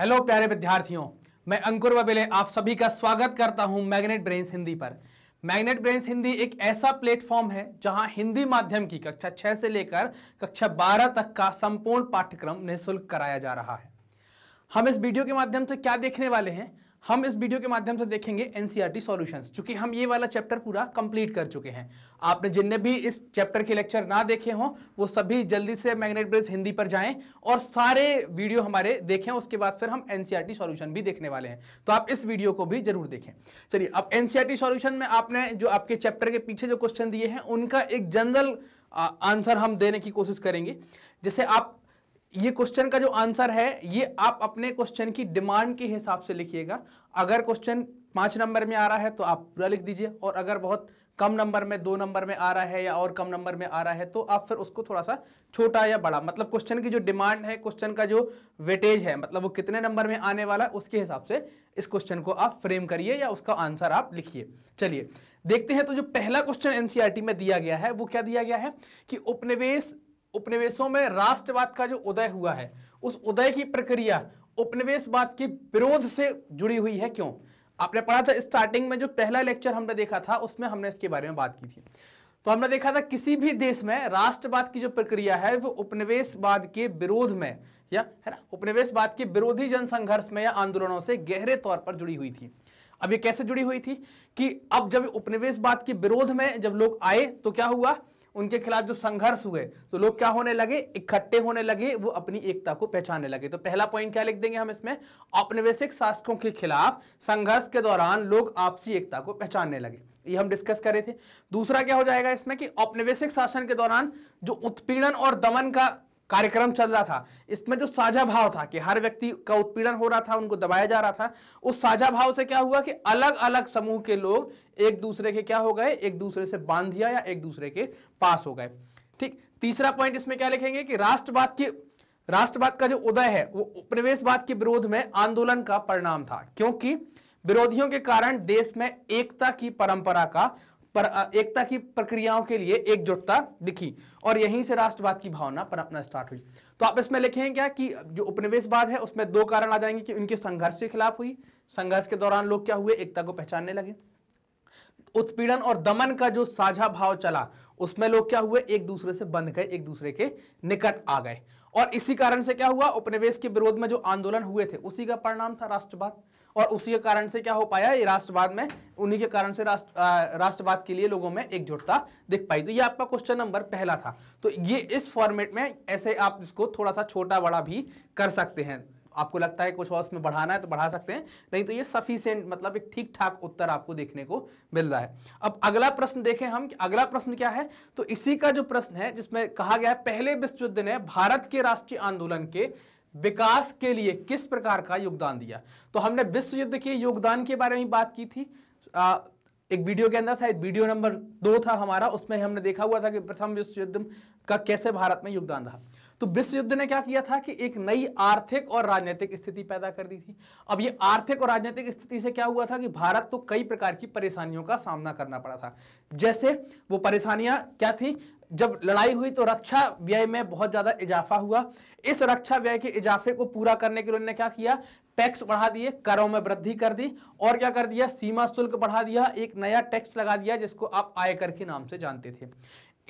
hello प्यारे विद्यार्थियों मैं अंकुर बबेले आप सभी का स्वागत करता हूं मैग्नेट ब्रेन्स हिंदी पर मैग्नेट ब्रेन्स हिंदी एक ऐसा प्लेटफॉर्म है जहां हिंदी माध्यम की कक्षा छः से लेकर कक्षा बारह तक का संपूर्ण पाठ्यक्रम निःशुल्क कराया जा रहा है हम इस वीडियो के माध्यम से क्या देखने वाले हैं हम इस वीडियो के माध्यम से देखेंगे एनसीईआरटी सॉल्यूशंस क्योंकि हम ये वाला चैप्टर पूरा कंप्लीट कर चुके हैं आपने जितने भी इस चैप्टर के लेक्चर ना देखे हों वो सभी जल्दी से मैग्नेट ब्रिज हिंदी पर जाएं और सारे वीडियो हमारे देखें उसके बाद फिर हम एनसीईआरटी सॉल्यूशन e भी देखने वाले हैं तो आप इस वीडियो को भी जरूर देखें चलिए अब एनसीईआरटी सॉल्यूशन e में आपने जो आपके चैप्टर के पीछे जो क्वेश्चन दिए हैं उनका एक जनरल आंसर हम देने की कोशिश करेंगे जैसे आप ये क्वेश्चन का जो आंसर है ये आप अपने क्वेश्चन की डिमांड के हिसाब से लिखिएगा अगर क्वेश्चन पांच नंबर में आ रहा है तो आप पूरा लिख दीजिए और अगर बहुत कम नंबर में दो नंबर में आ रहा है या और कम नंबर में आ रहा है तो आप फिर उसको थोड़ा सा छोटा या बड़ा मतलब क्वेश्चन की जो डिमांड है क्वेश्चन का जो वेटेज है मतलब वो कितने नंबर में आने वाला है उसके हिसाब से इस क्वेश्चन को आप फ्रेम करिए या उसका आंसर आप लिखिए चलिए देखते हैं तो जो पहला क्वेश्चन एनसीईआरटी e में दिया गया है वो क्या दिया गया है कि उपनिवेश उपनिवेशों में राष्ट्रवाद का जो उदय हुआ है उस उदय की प्रक्रिया उपनिवेशवाद के विरोध से जुड़ी हुई है क्यों आपने पढ़ा था स्टार्टिंग में जो पहला लेक्चर हमने देखा था उसमें हमने इसके बारे में बात की थी तो हमने देखा था किसी भी देश में राष्ट्रवाद की जो प्रक्रिया है वो उपनिवेशवाद के विरोध में या है ना उपनिवेशवाद के विरोधी जनसंघर्ष में या आंदोलनों से गहरे तौर पर जुड़ी हुई थी अब ये कैसे जुड़ी हुई थी कि अब जब उपनिवेशवाद के विरोध में जब लोग आए तो क्या हुआ उनके खिलाफ जो संघर्ष हुए तो लोग क्या होने लगे इकट्ठे होने लगे वो अपनी एकता को पहचानने लगे तो पहला पॉइंट क्या लिख देंगे हम इसमें औपनिवेशिक शासकों के खिलाफ संघर्ष के दौरान लोग आपसी एकता को पहचानने लगे ये हम डिस्कस कर रहे थे दूसरा क्या हो जाएगा इसमें कि औपनिवेशिक शासन के दौरान जो उत्पीड़न और दमन का कार्यक्रम चल रहा था इसमें जो साझा भाव था कि हर व्यक्ति का उत्पीड़न हो रहा था उनको दबाया जा रहा था उस साझा भाव से क्या हुआ कि अलग अलग समूह के लोग एक दूसरे के क्या हो गए एक दूसरे से बांध दिया या एक दूसरे के पास हो गए ठीक तीसरा पॉइंट इसमें क्या लिखेंगे कि राष्ट्रवाद के राष्ट्रवाद का जो उदय है वो उपनिवेशवाद के विरोध में आंदोलन का परिणाम था क्योंकि विरोधियों के कारण देश में एकता की परंपरा का पर एकता की प्रक्रियाओं के लिए एकजुटता दिखी और यहीं से राष्ट्रवाद की भावना पर अपना स्टार्ट हुई तो आप इसमें लिखें क्या कि जो उपनिवेशवाद है उसमें दो कारण आ जाएंगे कि उनके संघर्ष के खिलाफ हुई संघर्ष के दौरान लोग क्या हुए एकता को पहचानने लगे उत्पीड़न और दमन का जो साझा भाव चला उसमें लोग क्या हुए एक दूसरे से बंध गए एक दूसरे के निकट आ गए और इसी कारण से क्या हुआ उपनिवेश के विरोध में जो आंदोलन हुए थे उसी का परिणाम था राष्ट्रवाद और उसी के कारण से क्या हो पाया ये राष्ट्रवाद में उन्हीं के कारण से राष्ट्र राष्ट्रवाद के लिए लोगों में एकजुटता दिख पाई तो ये आपका क्वेश्चन नंबर पहला था तो ये इस फॉर्मेट में ऐसे आप इसको थोड़ा सा छोटा बड़ा भी कर सकते हैं आपको लगता है कुछ और उसमें बढ़ाना है तो बढ़ा सकते हैं नहीं तो ये सफिशियंट मतलब एक ठीक ठाक उत्तर आपको देखने को मिल रहा है अब अगला प्रश्न देखें हम कि अगला प्रश्न क्या है तो इसी का जो प्रश्न है जिसमें कहा गया है पहले विश्व युद्ध ने भारत के राष्ट्रीय आंदोलन के विकास के लिए किस प्रकार का योगदान दिया तो हमने विश्व युद्ध के योगदान के बारे में बात की थी आ, एक वीडियो के अंदर शायद वीडियो नंबर दो था हमारा उसमें हमने देखा हुआ था कि प्रथम विश्व युद्ध का कैसे भारत में योगदान रहा तो विश्व युद्ध ने क्या किया था कि एक नई आर्थिक और राजनीतिक स्थिति पैदा कर दी थी अब ये आर्थिक और राजनीतिक स्थिति से क्या हुआ था कि भारत को कई प्रकार की परेशानियों का सामना करना पड़ा था जैसे वो परेशानियां क्या थी जब लड़ाई हुई तो रक्षा व्यय में बहुत ज़्यादा इजाफा हुआ इस रक्षा व्यय के इजाफे को पूरा करने के लिए उन्होंने क्या किया टैक्स बढ़ा दिए करों में वृद्धि कर दी और क्या कर दिया सीमा शुल्क बढ़ा दिया एक नया टैक्स लगा दिया जिसको आप आयकर के नाम से जानते थे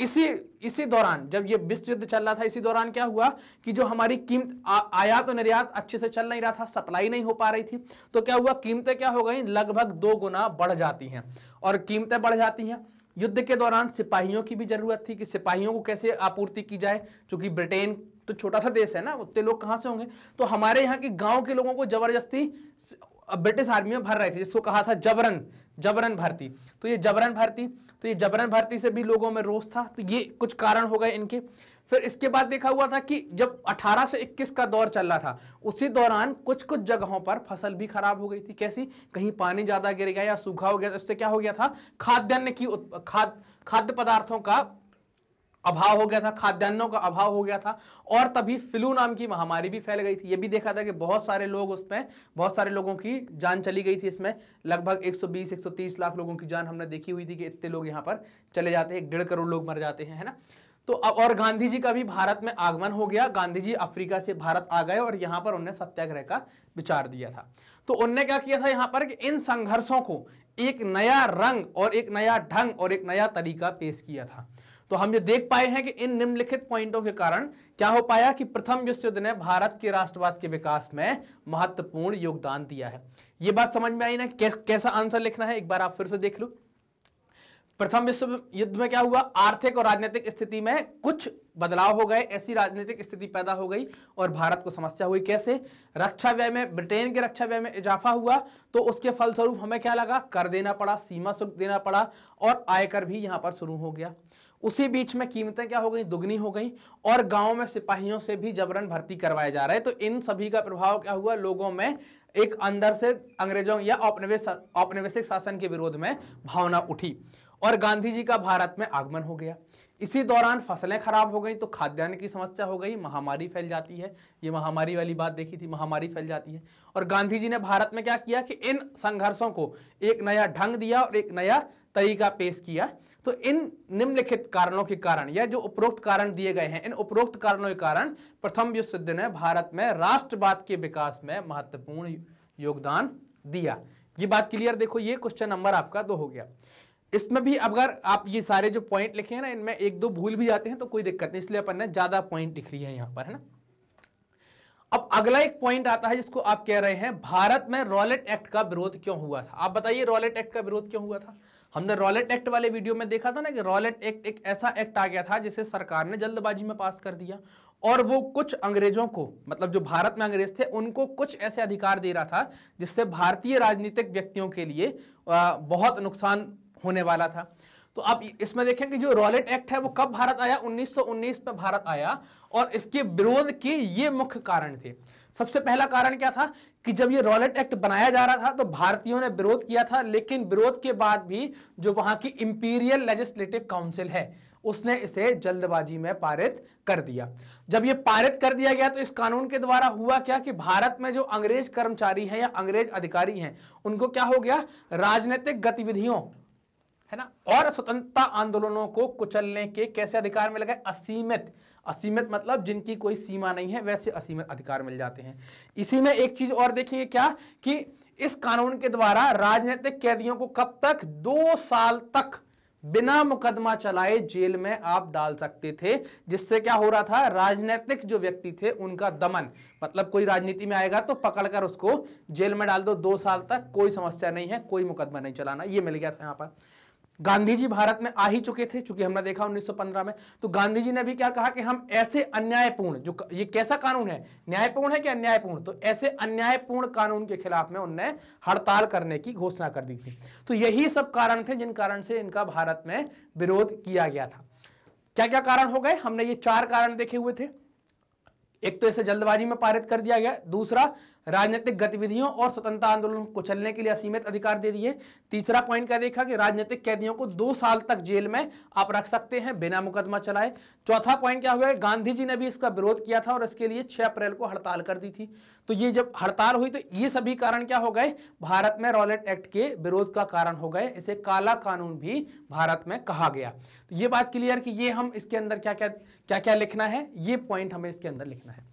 इसी इसी दौरान जब ये विश्व युद्ध चल रहा था इसी दौरान क्या हुआ कि जो हमारी कीमत आयात और निर्यात अच्छे से चल नहीं रहा था सप्लाई नहीं हो पा रही थी तो क्या हुआ कीमतें क्या हो गई लगभग दो गुना बढ़ जाती हैं और कीमतें बढ़ जाती हैं युद्ध के दौरान सिपाहियों की भी जरूरत थी कि सिपाहियों को कैसे आपूर्ति की जाए क्योंकि ब्रिटेन तो छोटा सा देश है ना उतने लोग कहाँ से होंगे तो हमारे यहाँ के गांव के लोगों को जबरदस्ती ब्रिटिश आर्मी में भर रहे थे जिसको कहा था जबरन जबरन भर्ती तो ये जबरन भर्ती तो ये जबरन भर्ती से भी लोगों में रोष था तो ये कुछ कारण हो गए इनके फिर इसके बाद देखा हुआ था कि जब 18 से 21 का दौर चल रहा था उसी दौरान कुछ कुछ जगहों पर फसल भी खराब हो गई थी कैसी कहीं पानी ज़्यादा गिर गया या सूखा हो गया उससे क्या हो गया था खाद्यान्न की खाद खाद्य पदार्थों का अभाव हो गया था खाद्यान्नों का अभाव हो गया था और तभी फ्लू नाम की महामारी भी फैल गई थी ये भी देखा था कि बहुत सारे लोग उसमें बहुत सारे लोगों की जान चली गई थी इसमें लगभग 120 130 लाख लोगों की जान हमने देखी हुई थी कि इतने लोग यहाँ पर चले जाते हैं एक डेढ़ करोड़ लोग मर जाते हैं है ना तो अब और गांधी जी का भी भारत में आगमन हो गया गांधी जी अफ्रीका से भारत आ गए और यहां पर उन्हें सत्याग्रह का विचार दिया था तो उनने क्या किया था यहां पर कि इन संघर्षों को एक नया रंग और एक नया ढंग और एक नया तरीका पेश किया था तो हम ये देख पाए हैं कि इन निम्नलिखित पॉइंटों के कारण क्या हो पाया कि प्रथम विश्व युद्ध ने भारत के राष्ट्रवाद के विकास में महत्वपूर्ण योगदान दिया है ये बात समझ में आई ना कैसा आंसर लिखना है एक बार आप फिर से देख लो प्रथम विश्व युद्ध में क्या हुआ आर्थिक और राजनीतिक स्थिति में कुछ बदलाव हो गए ऐसी राजनीतिक स्थिति पैदा हो गई और भारत को समस्या हुई कैसे रक्षा व्यय में ब्रिटेन के रक्षा व्यय में इजाफा हुआ तो उसके फलस्वरूप हमें क्या लगा कर देना पड़ा सीमा शुल्क देना पड़ा और आयकर भी यहाँ पर शुरू हो गया उसी बीच में कीमतें क्या हो गई दुगनी हो गई और गाँव में सिपाहियों से भी जबरन भर्ती करवाए जा रहे तो इन सभी का प्रभाव क्या हुआ लोगों में एक अंदर से अंग्रेजों या औपनिवेश औपनिवेशिक शासन के विरोध में भावना उठी और गांधी जी का भारत में आगमन हो गया इसी दौरान फसलें खराब हो गई तो खाद्यान्न की समस्या हो गई महामारी फैल जाती है ये महामारी वाली बात देखी थी महामारी फैल जाती है और गांधी जी ने भारत में क्या किया कि इन संघर्षों को एक नया ढंग दिया और एक नया तरीका पेश किया तो इन निम्नलिखित कारणों के कारण या जो उपरोक्त कारण दिए गए हैं इन उपरोक्त कारणों के कारण प्रथम विश्व युद्ध ने भारत में राष्ट्रवाद के विकास में महत्वपूर्ण योगदान दिया ये बात क्लियर देखो ये क्वेश्चन नंबर आपका दो हो गया इसमें भी अगर आप ये सारे जो पॉइंट लिखे हैं ना इनमें एक दो भूल भी जाते हैं तो कोई दिक्कत नहीं इसलिए अपन ने ज़्यादा पॉइंट लिख लिया है यहाँ पर है ना अब अगला एक पॉइंट आता है जिसको आप कह रहे हैं भारत में रॉलेट एक्ट का विरोध क्यों हुआ था आप बताइए रॉलेट एक्ट का विरोध क्यों हुआ था हमने रॉलेट एक्ट वाले वीडियो में देखा था ना कि रॉलेट एक्ट एक ऐसा एक्ट आ गया था जिसे सरकार ने जल्दबाजी में पास कर दिया और वो कुछ अंग्रेजों को मतलब जो भारत में अंग्रेज थे उनको कुछ ऐसे अधिकार दे रहा था जिससे भारतीय राजनीतिक व्यक्तियों के लिए बहुत नुकसान होने वाला था तो आप इसमें देखें कि जो रॉलेट एक्ट है वो कब भारत आया 1919 में भारत आया और इसके विरोध के ये मुख्य कारण थे सबसे पहला कारण क्या था कि जब ये रॉलेट एक्ट बनाया जा रहा था तो भारतीयों ने विरोध किया था लेकिन विरोध के बाद भी जो वहां की इंपीरियल लेजिस्लेटिव काउंसिल है उसने इसे जल्दबाजी में पारित कर दिया जब ये पारित कर दिया गया तो इस कानून के द्वारा हुआ क्या कि भारत में जो अंग्रेज कर्मचारी हैं या अंग्रेज अधिकारी हैं उनको क्या हो गया राजनीतिक गतिविधियों है ना और स्वतंत्रता आंदोलनों को कुचलने के कैसे अधिकार मिल गए असीमित असीमित मतलब जिनकी कोई सीमा नहीं है वैसे असीमित अधिकार मिल जाते हैं इसी में एक चीज और देखिए क्या कि इस कानून के द्वारा राजनीतिक कैदियों को कब तक दो साल तक बिना मुकदमा चलाए जेल में आप डाल सकते थे जिससे क्या हो रहा था राजनीतिक जो व्यक्ति थे उनका दमन मतलब कोई राजनीति में आएगा तो पकड़कर उसको जेल में डाल दो दो साल तक कोई समस्या नहीं है कोई मुकदमा नहीं चलाना ये मिल गया था यहाँ पर गांधी जी भारत में आ ही चुके थे चूंकि हमने देखा 1915 में तो गांधी जी ने भी क्या कहा कि हम ऐसे अन्यायपूर्ण जो ये कैसा कानून है न्यायपूर्ण है कि अन्यायपूर्ण तो ऐसे अन्यायपूर्ण कानून के खिलाफ में उनने हड़ताल करने की घोषणा कर दी थी तो यही सब कारण थे जिन कारण से इनका भारत में विरोध किया गया था क्या क्या कारण हो गए हमने ये चार कारण देखे हुए थे एक तो इसे जल्दबाजी में पारित कर दिया गया दूसरा राजनीतिक गतिविधियों और स्वतंत्रता आंदोलन को चलने के लिए असीमित अधिकार दे दिए तीसरा पॉइंट क्या देखा कि राजनीतिक कैदियों को दो साल तक जेल में आप रख सकते हैं बिना मुकदमा चलाए चौथा पॉइंट क्या हुआ गांधी जी ने भी इसका विरोध किया था और इसके लिए छह अप्रैल को हड़ताल कर दी थी तो ये जब हड़ताल हुई तो ये सभी कारण क्या हो गए भारत में रॉलेट एक्ट के विरोध का कारण हो गए इसे काला कानून भी भारत में कहा गया तो ये बात क्लियर कि ये हम इसके अंदर क्या क्या क्या क्या लिखना है ये पॉइंट हमें इसके अंदर लिखना है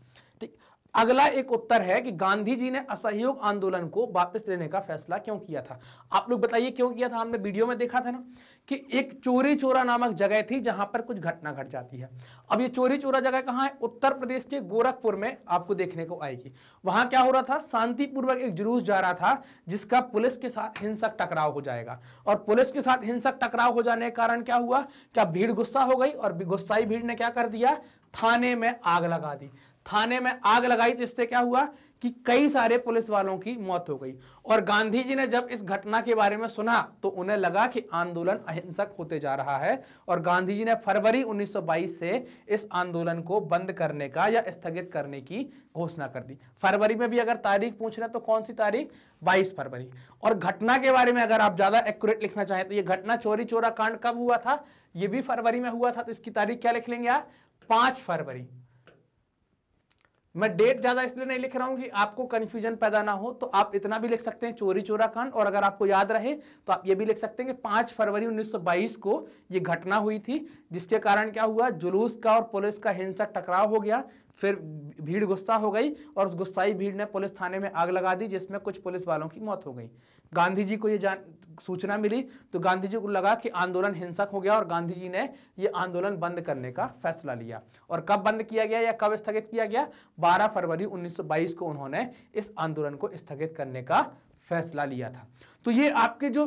अगला एक उत्तर है कि गांधी जी ने असहयोग आंदोलन को वापस लेने का फैसला क्यों किया था आप लोग बताइए क्यों किया था हमने वीडियो में देखा था ना कि एक चोरी चोरा नामक जगह थी जहां पर कुछ घटना घट जाती है अब ये चोरी चोरा जगह कहाँ है उत्तर प्रदेश के गोरखपुर में आपको देखने को आएगी वहां क्या हो रहा था शांतिपूर्वक एक जुलूस जा रहा था जिसका पुलिस के साथ हिंसक टकराव हो जाएगा और पुलिस के साथ हिंसक टकराव हो जाने के कारण क्या हुआ क्या भीड़ गुस्सा हो गई और गुस्साई भीड़ ने क्या कर दिया थाने में आग लगा दी थाने में आग लगाई तो इससे क्या हुआ कि कई सारे पुलिस वालों की मौत हो गई और गांधी जी ने जब इस घटना के बारे में सुना तो उन्हें लगा कि आंदोलन अहिंसक होते जा रहा है और गांधी जी ने फरवरी 1922 से इस आंदोलन को बंद करने का या स्थगित करने की घोषणा कर दी फरवरी में भी अगर तारीख पूछ रहे तो कौन सी तारीख 22 फरवरी और घटना के बारे में अगर आप ज्यादा एक्यूरेट लिखना चाहें तो यह घटना चोरी चोरा कांड कब हुआ था यह भी फरवरी में हुआ था तो इसकी तारीख क्या लिख लेंगे आप पांच फरवरी मैं डेट ज्यादा इसलिए नहीं लिख रहा हूं कि आपको कंफ्यूजन पैदा ना हो तो आप इतना भी लिख सकते हैं चोरी चोरा कांड और अगर आपको याद रहे तो आप ये भी लिख सकते हैं कि 5 फरवरी 1922 को ये घटना हुई थी जिसके कारण क्या हुआ जुलूस का और पुलिस का हिंसक टकराव हो गया फिर भीड़ गुस्सा हो गई और उस गुस्साई भीड़ ने पुलिस थाने में आग लगा दी जिसमें कुछ पुलिस वालों की मौत हो गई गांधी जी को ये जान सूचना मिली तो गांधी जी को लगा कि आंदोलन हिंसक हो गया और गांधी जी ने ये आंदोलन बंद करने का फैसला लिया और कब बंद किया गया या कब स्थगित किया गया 12 फरवरी 1922 को उन्होंने इस आंदोलन को स्थगित करने का फैसला लिया था तो ये आपके जो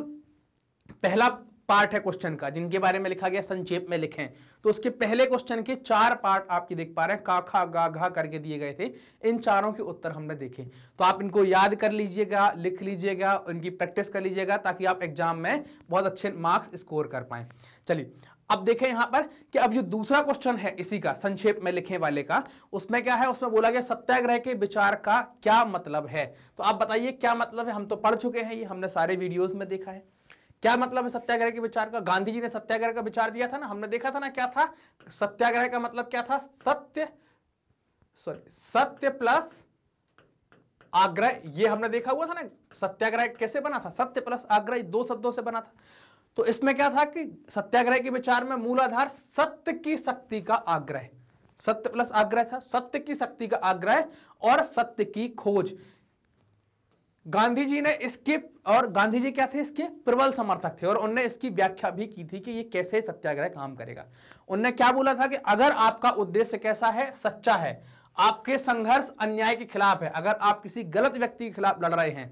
पहला पार्ट है क्वेश्चन का जिनके बारे में लिखा गया संक्षेप में लिखें तो उसके पहले क्वेश्चन के चार पार्ट आपके देख पा रहे हैं काखा गाघा करके दिए गए थे इन चारों के उत्तर हमने देखे तो आप इनको याद कर लीजिएगा लिख लीजिएगा इनकी प्रैक्टिस कर लीजिएगा ताकि आप एग्जाम में बहुत अच्छे मार्क्स स्कोर कर पाए चलिए अब देखें यहां पर कि अब जो दूसरा क्वेश्चन है इसी का संक्षेप में लिखे वाले का उसमें क्या है उसमें बोला गया सत्याग्रह के विचार का क्या मतलब है तो आप बताइए क्या मतलब है हम तो पढ़ चुके हैं ये हमने सारे वीडियोस में देखा है क्या मतलब है सत्याग्रह के विचार का गांधी जी ने सत्याग्रह का विचार दिया था ना हमने देखा था ना क्या था सत्याग्रह का मतलब क्या था सत्य सॉरी सत्य प्लस आग्रह ये हमने देखा हुआ था ना सत्याग्रह कैसे बना था सत्य प्लस आग्रह दो शब्दों से बना था तो इसमें क्या था कि सत्याग्रह के विचार में मूलाधार सत्य की शक्ति का आग्रह सत्य प्लस आग्रह था सत्य की शक्ति का आग्रह और सत्य की खोज गांधी जी ने इसके और गांधी जी क्या थे इसके प्रबल समर्थक थे और उनने इसकी व्याख्या भी की थी कि ये कैसे सत्याग्रह काम करेगा उनने क्या बोला था कि अगर आपका उद्देश्य कैसा है सच्चा है आपके संघर्ष अन्याय के खिलाफ है अगर आप किसी गलत व्यक्ति के खिलाफ लड़ रहे हैं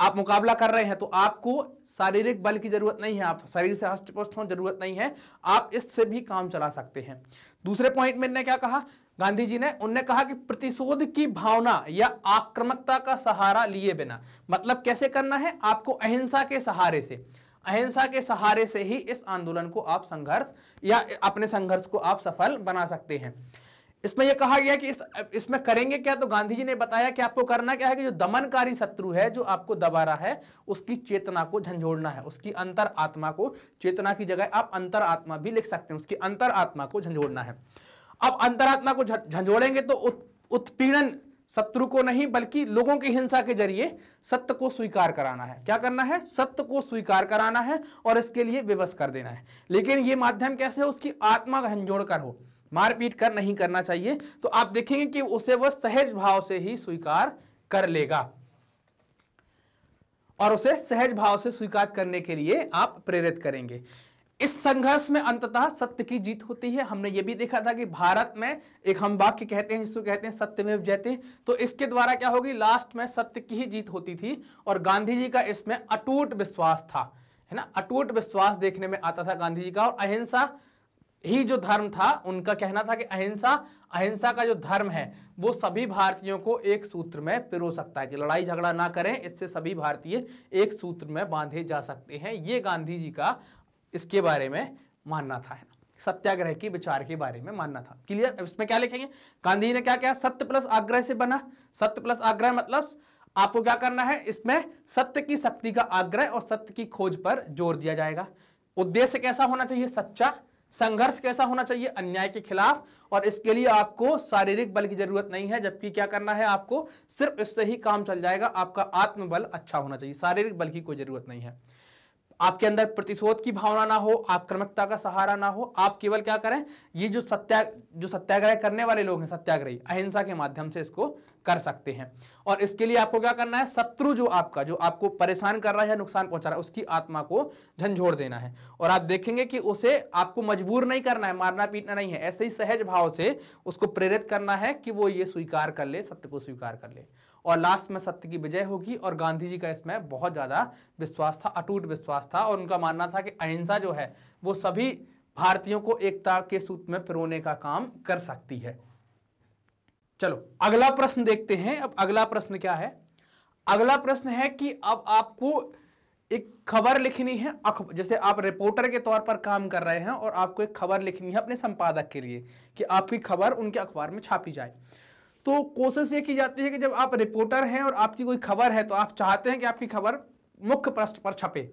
आप मुकाबला कर रहे हैं तो आपको शारीरिक बल की जरूरत नहीं है आप शरीर से हस्तपुष्ट पुष्ट जरूरत नहीं है आप इससे भी काम चला सकते हैं दूसरे पॉइंट में क्या कहा गांधी जी ने उनने कहा कि प्रतिशोध की भावना या आक्रमकता का सहारा लिए बिना मतलब कैसे करना है आपको अहिंसा के सहारे से अहिंसा के सहारे से ही इस आंदोलन को आप संघर्ष या अपने संघर्ष को आप सफल बना सकते हैं इसमें यह कहा गया कि इस इसमें करेंगे क्या तो गांधी जी ने बताया कि आपको करना क्या है कि जो दमनकारी शत्रु है जो आपको दबा रहा है उसकी चेतना को झंझोड़ना है उसकी अंतर आत्मा को चेतना की जगह आप अंतर आत्मा भी लिख सकते हैं उसकी अंतर आत्मा को झंझोड़ना है अब अंतर आत्मा को झंझोड़ेंगे तो उत, उत्पीड़न शत्रु को नहीं बल्कि लोगों की हिंसा के जरिए सत्य को स्वीकार कराना है क्या करना है सत्य को स्वीकार कराना है और इसके लिए विवश कर देना है लेकिन ये माध्यम कैसे हो उसकी आत्मा का झंझोड़ कर हो मारपीट कर नहीं करना चाहिए तो आप देखेंगे कि उसे वह सहज भाव से ही स्वीकार कर लेगा और उसे सहज भाव से स्वीकार करने के लिए आप प्रेरित करेंगे इस संघर्ष में अंततः सत्य की जीत होती है हमने ये भी देखा था कि भारत में एक हम वाक्य कहते हैं जिसको कहते हैं सत्य में जयते तो इसके द्वारा क्या होगी लास्ट में सत्य की ही जीत होती थी और गांधी जी का इसमें अटूट विश्वास था है ना अटूट विश्वास देखने में आता था गांधी जी का और अहिंसा ही जो धर्म था उनका कहना था कि अहिंसा अहिंसा का जो धर्म है वो सभी भारतीयों को एक सूत्र में पिरो सकता है कि लड़ाई झगड़ा ना करें इससे सभी भारतीय एक सूत्र में बांधे जा सकते हैं ये गांधी जी का इसके बारे में मानना था है ना सत्याग्रह के विचार के बारे में मानना था क्लियर इसमें क्या लिखेंगे गांधी जी ने क्या किया सत्य प्लस आग्रह से बना सत्य प्लस आग्रह मतलब आपको क्या करना है इसमें सत्य की शक्ति का आग्रह और सत्य की खोज पर जोर दिया जाएगा उद्देश्य कैसा होना चाहिए सच्चा संघर्ष कैसा होना चाहिए अन्याय के खिलाफ और इसके लिए आपको शारीरिक बल की जरूरत नहीं है जबकि क्या करना है आपको सिर्फ इससे ही काम चल जाएगा आपका आत्मबल अच्छा होना चाहिए शारीरिक बल की कोई जरूरत नहीं है आपके अंदर प्रतिशोध की भावना ना हो आक्रमकता का सहारा ना हो आप केवल क्या करें ये जो सत्या जो सत्याग्रह करने वाले लोग हैं सत्याग्रही अहिंसा के माध्यम से इसको कर सकते हैं और इसके लिए आपको क्या करना है शत्रु जो आपका जो आपको परेशान कर रहा है नुकसान पहुंचा रहा है उसकी आत्मा को झंझोड़ देना है और आप देखेंगे कि उसे आपको मजबूर नहीं करना है मारना पीटना नहीं है ऐसे ही सहज भाव से उसको प्रेरित करना है कि वो ये स्वीकार कर ले सत्य को स्वीकार कर ले और लास्ट में सत्य की विजय होगी और गांधी जी का इसमें बहुत ज़्यादा विश्वास था अटूट विश्वास था और उनका मानना था कि अहिंसा जो है वो सभी भारतीयों को एकता के सूत्र में पिरोने का काम कर सकती है चलो अगला प्रश्न देखते हैं अब अगला प्रश्न क्या है अगला प्रश्न है कि अब आपको एक खबर लिखनी है जैसे आप रिपोर्टर के तौर पर काम कर रहे हैं और आपको एक खबर लिखनी है अपने संपादक के लिए कि आपकी खबर उनके अखबार में छापी जाए तो कोशिश ये की जाती है कि जब आप रिपोर्टर हैं और आपकी कोई खबर है तो आप चाहते हैं कि आपकी खबर मुख्य प्रश्न पर छपे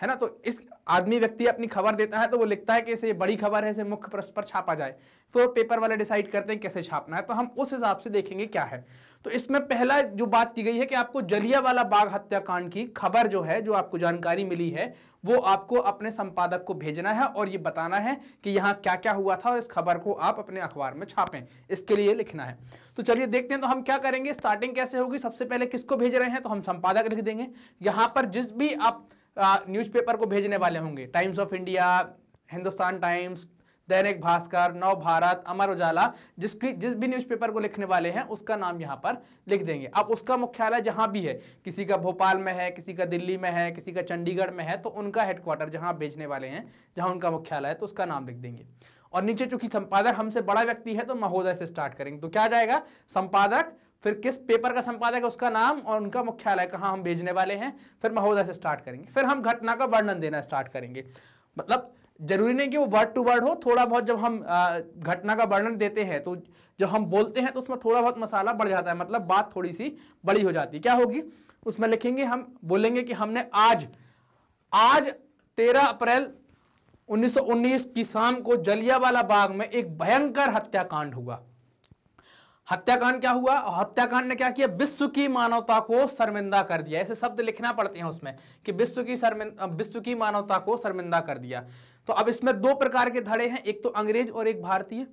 है ना तो इस आदमी व्यक्ति अपनी खबर देता है तो वो लिखता है कि इसे बड़ी खबर है इसे मुख्य प्रश्न पर छापा जाए फिर पेपर वाले डिसाइड करते हैं कैसे छापना है तो हम उस हिसाब से देखेंगे क्या है तो इसमें पहला जो बात की गई है कि आपको जलिया वाला बाघ हत्याकांड की खबर जो है जो आपको जानकारी मिली है वो आपको अपने संपादक को भेजना है और ये बताना है कि यहाँ क्या क्या हुआ था और इस खबर को आप अपने अखबार में छापें इसके लिए लिखना है तो चलिए देखते हैं तो हम क्या करेंगे स्टार्टिंग कैसे होगी सबसे पहले किसको भेज रहे हैं तो हम संपादक लिख देंगे यहाँ पर जिस भी आप न्यूज़पेपर को भेजने वाले होंगे Times of India Hindustan Times Dainik Bhaskar नव भारत अमर उजाला जिसकी जिस भी न्यूज़पेपर को लिखने वाले हैं उसका नाम यहाँ पर लिख देंगे अब उसका मुख्यालय जहाँ भी है किसी का भोपाल में है किसी का दिल्ली में है किसी का चंडीगढ़ में है तो उनका हेडक्वार्टर जहाँ भेजने वाले हैं जहाँ उनका मुख्यालय है तो उसका नाम लिख देंगे और नीचे चूंकि संपादक हमसे बड़ा व्यक्ति है तो महोदय से स्टार्ट करेंगे तो क्या जाएगा संपादक फिर किस पेपर का संपादक है उसका नाम और उनका मुख्यालय कहाँ हम भेजने वाले हैं फिर महोदय से स्टार्ट करेंगे फिर हम घटना का वर्णन देना स्टार्ट करेंगे मतलब जरूरी नहीं कि वो वर्ड टू वर्ड हो थोड़ा बहुत जब हम घटना का वर्णन देते हैं तो जब हम बोलते हैं तो उसमें थोड़ा बहुत मसाला बढ़ जाता है मतलब बात थोड़ी सी बड़ी हो जाती है क्या होगी उसमें लिखेंगे हम बोलेंगे कि हमने आज आज तेरह अप्रैल 1919 की शाम को जलियावाला बाग में एक भयंकर हत्याकांड हुआ हत्याकांड क्या हुआ और हत्याकांड ने क्या किया विश्व की मानवता को शर्मिंदा कर दिया ऐसे शब्द लिखना पड़ते हैं उसमें कि विश्व की विश्व की मानवता को शर्मिंदा कर दिया तो अब इसमें दो प्रकार के धड़े हैं एक तो अंग्रेज और एक भारतीय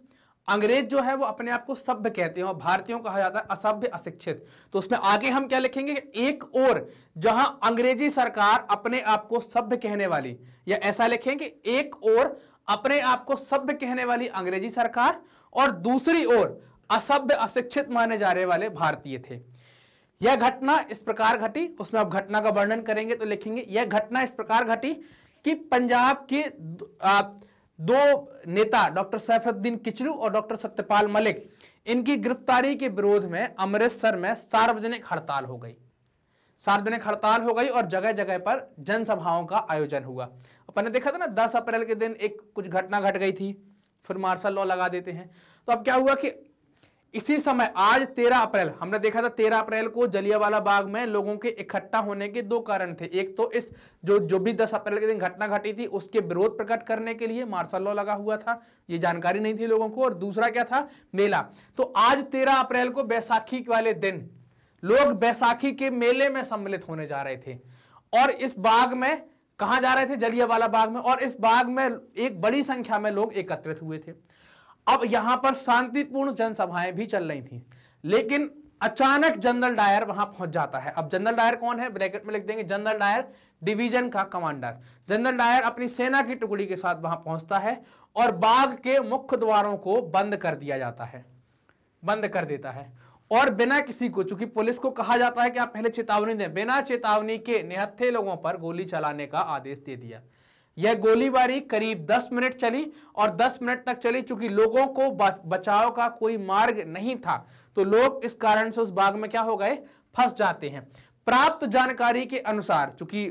अंग्रेज जो है वो अपने आप को सभ्य कहते हैं और भारतीयों कहा जाता है असभ्य अशिक्षित तो उसमें आगे हम क्या लिखेंगे एक और जहां अंग्रेजी सरकार अपने आप को सभ्य कहने वाली या ऐसा लिखेंगे एक और अपने आप को सभ्य कहने वाली अंग्रेजी सरकार और दूसरी ओर असभ्य अशिक्षित माने जाने वाले भारतीय थे यह घटना इस प्रकार घटी उसमें आप घटना का वर्णन करेंगे तो लिखेंगे यह घटना इस प्रकार घटी कि पंजाब के दो नेता डॉक्टर सैफुद्दीन किचलू और डॉक्टर सत्यपाल मलिक इनकी गिरफ्तारी के विरोध में अमृतसर में सार्वजनिक हड़ताल हो गई सार्वजनिक हड़ताल हो गई और जगह जगह पर जनसभाओं का आयोजन हुआ अपन ने देखा था ना 10 अप्रैल के दिन एक कुछ घटना घट गई थी फिर मार्शल लॉ लगा देते हैं तो अब क्या हुआ कि इसी समय आज 13 अप्रैल हमने देखा था 13 अप्रैल को जलियावाला बाग में लोगों के इकट्ठा होने के दो कारण थे एक तो इस जो जो भी 10 अप्रैल के दिन घटना घटी थी उसके विरोध प्रकट करने के लिए मार्शल लॉ लगा हुआ था ये जानकारी नहीं थी लोगों को और दूसरा क्या था मेला तो आज 13 अप्रैल को बैसाखी वाले दिन लोग बैसाखी के मेले में सम्मिलित होने जा रहे थे और इस बाग में कहा जा रहे थे जलियावाला बाग में और इस बाग में एक बड़ी संख्या में लोग एकत्रित हुए थे अब यहां पर शांतिपूर्ण जनसभाएं भी चल रही थी लेकिन अचानक जनरल डायर वहां पहुंच जाता है अब जनरल डायर कौन है ब्रैकेट में लिख देंगे जनरल डायर डिवीजन का कमांडर जनरल डायर अपनी सेना की टुकड़ी के साथ वहां पहुंचता है और बाघ के मुख्य द्वारों को बंद कर दिया जाता है बंद कर देता है और बिना किसी को चूंकि पुलिस को कहा जाता है कि आप पहले चेतावनी दें बिना चेतावनी के निहत्थे लोगों पर गोली चलाने का आदेश दे दिया यह गोलीबारी करीब 10 मिनट चली और 10 मिनट तक चली चूंकि लोगों को बचाव का कोई मार्ग नहीं था तो लोग इस कारण से उस बाग में क्या हो गए फंस जाते हैं प्राप्त जानकारी के अनुसार चूंकि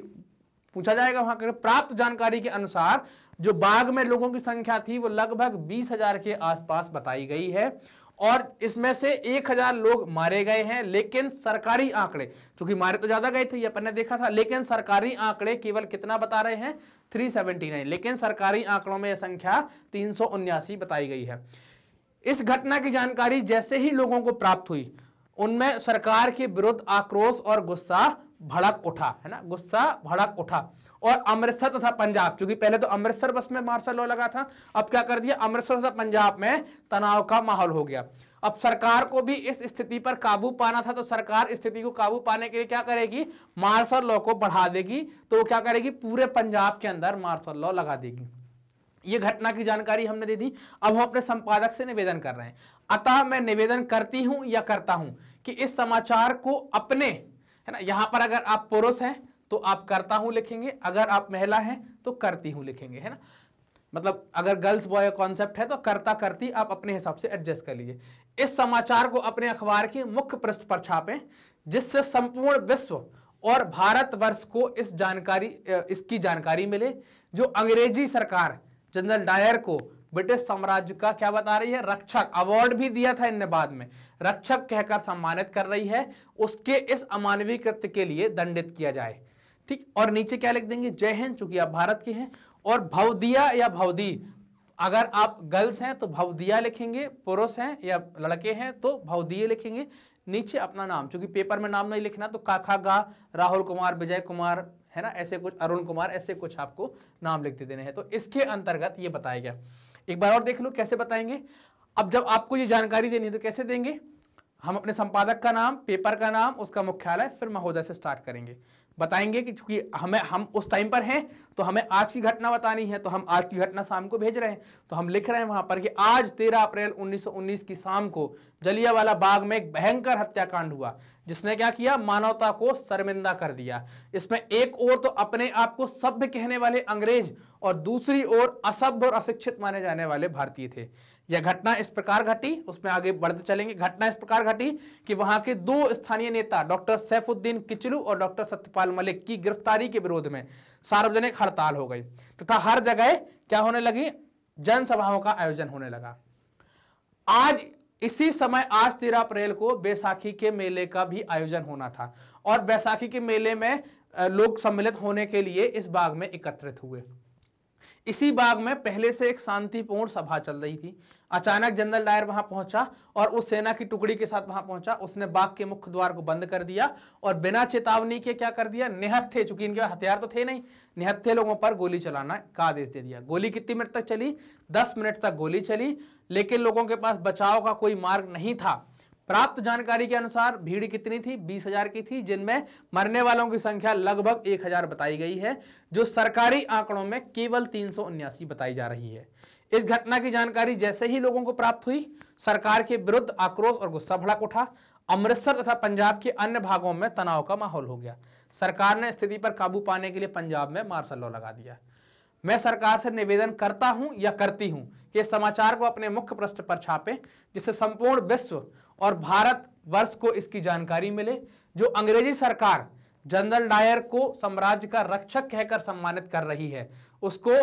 पूछा जाएगा वहां कर प्राप्त जानकारी के अनुसार जो बाग में लोगों की संख्या थी वो लगभग बीस हजार के आसपास बताई गई है और इसमें से 1000 लोग मारे गए हैं लेकिन सरकारी आंकड़े चूंकि मारे तो ज्यादा गए थे ये अपन ने देखा था लेकिन सरकारी आंकड़े केवल कितना बता रहे हैं 379 लेकिन सरकारी आंकड़ों में यह संख्या तीन बताई गई है इस घटना की जानकारी जैसे ही लोगों को प्राप्त हुई उनमें सरकार के विरुद्ध आक्रोश और गुस्सा भड़क उठा है ना गुस्सा भड़क उठा और अमृतसर तथा पंजाब चूंकि पहले तो अमृतसर बस में मार्शल लॉ लगा था अब क्या कर दिया अमृतसर तथा पंजाब में तनाव का माहौल हो गया अब सरकार को भी इस स्थिति पर काबू पाना था तो सरकार स्थिति को काबू पाने के लिए क्या करेगी मार्शल लॉ को बढ़ा देगी तो वो क्या करेगी पूरे पंजाब के अंदर मार्शल लॉ लगा देगी ये घटना की जानकारी हमने दे दी अब हम अपने संपादक से निवेदन कर रहे हैं अतः मैं निवेदन करती हूं या करता हूं कि इस समाचार को अपने है ना यहां पर अगर आप पुरुष हैं तो आप करता हूं लिखेंगे अगर आप महिला हैं तो करती हूं लिखेंगे है ना मतलब अगर गर्ल्स बॉय कॉन्सेप्ट है तो करता करती आप अपने हिसाब से एडजस्ट कर लीजिए इस समाचार को अपने अखबार के मुख्य पृष्ठ पर छापें जिससे संपूर्ण विश्व और भारतवर्ष को इस जानकारी इसकी जानकारी मिले जो अंग्रेजी सरकार जनरल डायर को ब्रिटिश साम्राज्य का क्या बता रही है रक्षक अवार्ड भी दिया था इनने बाद में रक्षक कहकर सम्मानित कर रही है उसके इस अमानवीय कृत्य के लिए दंडित किया जाए ठीक और नीचे क्या लिख देंगे जय हिंद चूंकि आप भारत के हैं और भवदिया या भवदी अगर आप गर्ल्स हैं तो भवदिया लिखेंगे पुरुष हैं या लड़के हैं तो भवदीय लिखेंगे नीचे अपना नाम चूंकि पेपर में नाम नहीं लिखना तो काका गा राहुल कुमार विजय कुमार है ना ऐसे कुछ अरुण कुमार ऐसे कुछ आपको नाम लिख देने हैं तो इसके अंतर्गत ये बताया गया एक बार और देख लो कैसे बताएंगे अब जब आपको ये जानकारी देनी है तो कैसे देंगे हम अपने संपादक का नाम पेपर का नाम उसका मुख्यालय फिर महोदय से स्टार्ट करेंगे बताएंगे कि चूंकि हमें हम उस टाइम पर हैं तो हमें आज की घटना बतानी है तो हम आज की घटना शाम को भेज रहे हैं तो हम लिख रहे हैं वहां पर कि आज 13 अप्रैल 1919 की शाम को जलियावाला बाग में एक भयंकर हत्याकांड हुआ जिसने क्या किया मानवता को शर्मिंदा कर दिया इसमें एक ओर तो अपने आप को सभ्य कहने वाले अंग्रेज और दूसरी ओर असभ्य और अशिक्षित माने जाने वाले भारतीय थे यह घटना इस प्रकार घटी उसमें आगे बढ़ते चलेंगे घटना इस प्रकार घटी कि वहां के दो स्थानीय नेता डॉक्टर सैफुद्दीन किचलू और डॉक्टर सत्यपाल मलिक की गिरफ्तारी के विरोध में सार्वजनिक हड़ताल हो गई तथा हर जगह क्या होने लगी जनसभाओं का आयोजन होने लगा आज इसी समय आज तेरह अप्रैल को बैसाखी के मेले का भी आयोजन होना था और बैसाखी के मेले में लोग सम्मिलित होने के लिए इस बाग में एकत्रित हुए इसी बाग में पहले से एक शांतिपूर्ण सभा चल रही थी अचानक जनरल डायर वहां पहुंचा और उस सेना की टुकड़ी के साथ वहां पहुंचा उसने बाग के मुख्य द्वार को बंद कर दिया और बिना चेतावनी के क्या कर दिया निहत्थे चूंकि इनके हथियार तो थे नहीं निहत्थे लोगों पर गोली चलाना का आदेश दे दिया गोली कितनी मिनट तक चली दस मिनट तक गोली चली लेकिन लोगों के पास बचाव का कोई मार्ग नहीं था प्राप्त जानकारी के अनुसार भीड़ कितनी थी बीस हजार की थी जिनमें मरने वालों की संख्या लगभग एक हजार बताई गई है जो सरकारी आंकड़ों में केवल तीन बताई जा रही है इस घटना की जानकारी जैसे ही लोगों को प्राप्त हुई सरकार के विरुद्ध आक्रोश और गुस्सा भड़क उठा अमृतसर तथा पंजाब के अन्य भागों में तनाव का माहौल हो गया सरकार ने स्थिति पर काबू पाने के लिए पंजाब में मार्शल लॉ लगा दिया मैं सरकार से निवेदन करता हूं या करती हूं कि समाचार को अपने मुख्य पृष्ठ पर छापें जिससे संपूर्ण विश्व और भारत वर्ष को इसकी जानकारी मिले जो अंग्रेजी सरकार जनरल डायर को साम्राज्य का रक्षक कहकर सम्मानित कर रही है उसको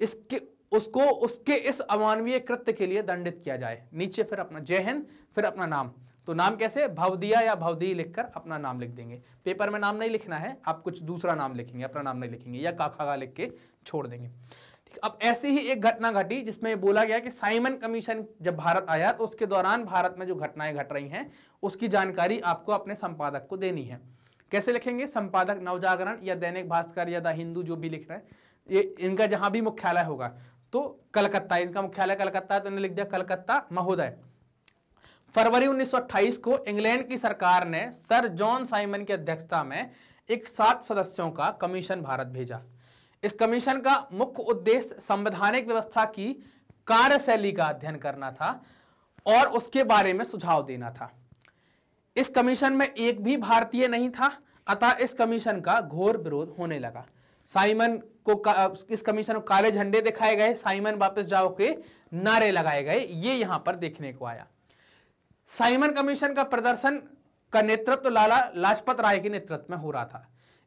इसके उसको उसके इस अमानवीय कृत्य के लिए दंडित किया जाए नीचे फिर अपना जय हिंद फिर अपना नाम तो नाम कैसे भवदिया या भवदी लिखकर अपना नाम लिख देंगे पेपर में नाम नहीं लिखना है आप कुछ दूसरा नाम लिखेंगे अपना नाम नहीं लिखेंगे या काखागा लिख के छोड़ देंगे अब ऐसी ही एक घटना घटी जिसमें बोला गया कि साइमन कमीशन जब भारत आया तो उसके दौरान भारत में जो घटनाएं घट रही हैं उसकी जानकारी आपको अपने संपादक को देनी है कैसे लिखेंगे संपादक नवजागरण या दैनिक भास्कर या द हिंदू जो भी लिख रहे हैं ये इनका जहां भी मुख्यालय होगा तो कलकत्ता इसका मुख्यालय कलकत्ता है तो लिख दिया कलकत्ता महोदय फरवरी 1928 को इंग्लैंड की सरकार ने सर जॉन साइमन की अध्यक्षता में एक सात सदस्यों का कमीशन भारत भेजा इस कमीशन का मुख्य उद्देश्य संवैधानिक व्यवस्था की कार्यशैली का अध्ययन करना था और उसके बारे में सुझाव देना था इस कमीशन में एक भी भारतीय नहीं था अतः इस कमीशन का घोर विरोध होने लगा साइमन को इस कमीशन को काले झंडे दिखाए गए साइमन वापस जाओ के नारे लगाए गए ये यहां पर देखने को आया साइमन कमीशन का प्रदर्शन का नेतृत्व तो लाला लाजपत राय के नेतृत्व में हो रहा था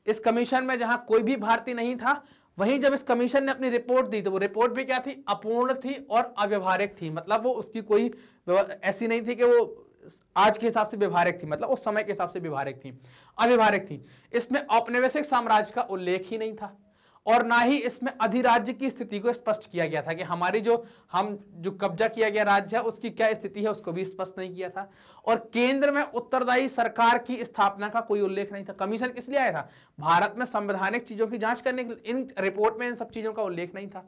इस कमीशन में जहां कोई भी भारतीय नहीं था वहीं जब इस कमीशन ने अपनी रिपोर्ट दी तो वो रिपोर्ट भी क्या थी अपूर्ण थी और अव्यवहारिक थी मतलब वो उसकी कोई ऐसी नहीं थी कि वो आज के हिसाब से व्यवहारिक थी मतलब उस समय के हिसाब से व्यवहारिक थी अव्यवहारिक थी इसमें औपनिवेशिक साम्राज्य का उल्लेख ही नहीं था और ना ही इसमें अधिराज्य की स्थिति को स्पष्ट किया गया था कि हमारी जो हम जो कब्जा किया गया राज्य है उसकी क्या स्थिति है उसको भी स्पष्ट नहीं किया था और केंद्र में उत्तरदायी सरकार की स्थापना का कोई उल्लेख नहीं था कमीशन किस लिए आया था भारत में संवैधानिक चीजों की जांच करने के इन रिपोर्ट में इन सब चीजों का उल्लेख नहीं था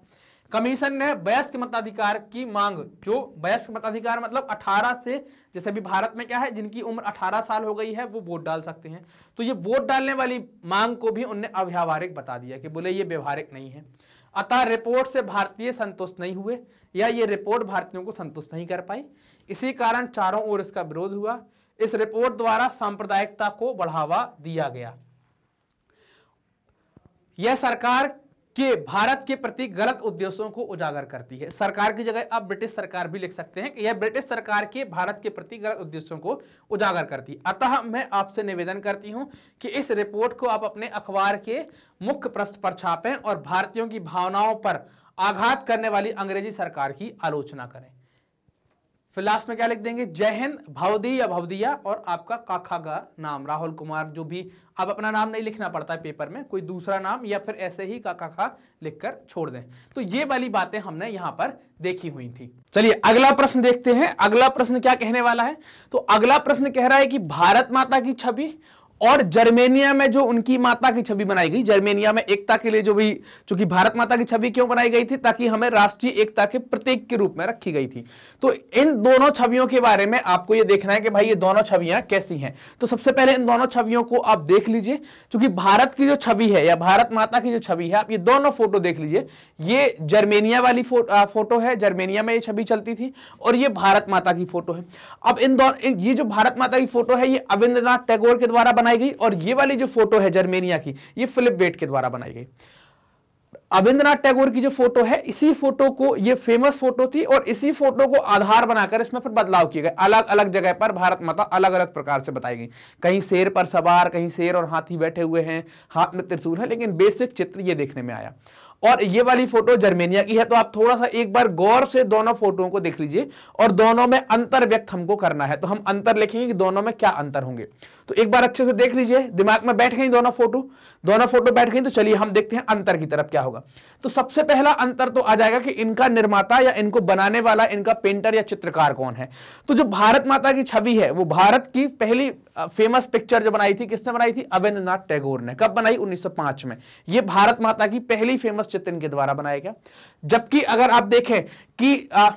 कमीशन ने वयस्क मताधिकार की मांग जो वयस्क मताधिकार मतलब 18 से जैसे अभी भारत में क्या है जिनकी उम्र 18 साल हो गई है वो वोट डाल सकते हैं तो ये वोट डालने वाली मांग को भी उनने अव्यावहारिक बता दिया कि बोले ये व्यवहारिक नहीं है अतः रिपोर्ट से भारतीय संतुष्ट नहीं हुए या ये रिपोर्ट भारतीयों को संतुष्ट नहीं कर पाई इसी कारण चारों ओर इसका विरोध हुआ इस रिपोर्ट द्वारा सांप्रदायिकता को बढ़ावा दिया गया यह सरकार कि भारत के प्रति गलत उद्देश्यों को उजागर करती है सरकार की जगह आप ब्रिटिश सरकार भी लिख सकते हैं कि यह ब्रिटिश सरकार के भारत के प्रति गलत उद्देश्यों को उजागर करती है अतः मैं आपसे निवेदन करती हूं कि इस रिपोर्ट को आप अपने अखबार के मुख्य प्रश्न पर छापें और भारतीयों की भावनाओं पर आघात करने वाली अंग्रेजी सरकार की आलोचना करें फिर लास्ट में क्या लिख देंगे जय हिंद भावदी या भावदिया और आपका काका का नाम राहुल कुमार जो भी अब अपना नाम नहीं लिखना पड़ता है पेपर में कोई दूसरा नाम या फिर ऐसे ही काका का लिखकर छोड़ दें तो ये वाली बातें हमने यहां पर देखी हुई थी चलिए अगला प्रश्न देखते हैं अगला प्रश्न क्या कहने वाला है तो अगला प्रश्न कह रहा है कि भारत माता की छवि और जर्मेनिया में जो उनकी माता की छवि बनाई गई जर्मेनिया में एकता के लिए जो भी चूंकि भारत माता की छवि क्यों बनाई गई थी ताकि हमें राष्ट्रीय एकता के प्रतीक के रूप में रखी गई थी तो इन दोनों छवियों के बारे में आपको यह देखना है कि भाई ये दोनों छवियां कैसी हैं तो सबसे पहले इन दोनों छवियों को आप देख लीजिए चूंकि भारत की जो छवि है या भारत माता की जो छवि है आप ये दोनों फोटो देख लीजिए ये जर्मेनिया वाली फो, आ, फोटो है जर्मेनिया में ये छवि चलती थी और ये भारत माता की फोटो है अब इन दोनों ये जो भारत माता की फोटो है ये अविंद्रनाथ टैगोर के द्वारा बनाई बनाई गई और ये वाली जो फोटो है जर्मेनिया की ये फिलिप वेट के द्वारा बनाई गई अविंद्रनाथ टैगोर की जो फोटो है इसी फोटो को ये फेमस फोटो थी और इसी फोटो को आधार बनाकर इसमें फिर बदलाव किए गए अलग अलग जगह पर भारत माता अलग अलग प्रकार से बताई गई कहीं शेर पर सवार कहीं शेर और हाथी बैठे हुए हैं हाथ में त्रिशूल है लेकिन बेसिक चित्र ये देखने में आया और ये वाली फोटो जर्मेनिया की है तो आप थोड़ा सा एक बार गौर से दोनों फोटो को देख लीजिए और दोनों में अंतर व्यक्त हमको करना है तो हम अंतर लिखेंगे कि दोनों में क्या अंतर होंगे तो एक बार अच्छे से देख लीजिए दिमाग में बैठ गई दोनों फोटो दोनों फोटो बैठ गई तो चलिए हम देखते हैं अंतर की तरफ क्या होगा तो सबसे पहला अंतर तो आ जाएगा कि इनका निर्माता या इनको बनाने वाला इनका पेंटर या चित्रकार कौन है तो जो भारत माता की छवि है वो भारत की पहली फेमस पिक्चर जो बनाई थी किसने बनाई थी अवेंद्रनाथ टैगोर ने कब बनाई 1905 में ये भारत माता की पहली फेमस चित्र इनके द्वारा बनाया गया जबकि अगर आप देखें कि आ,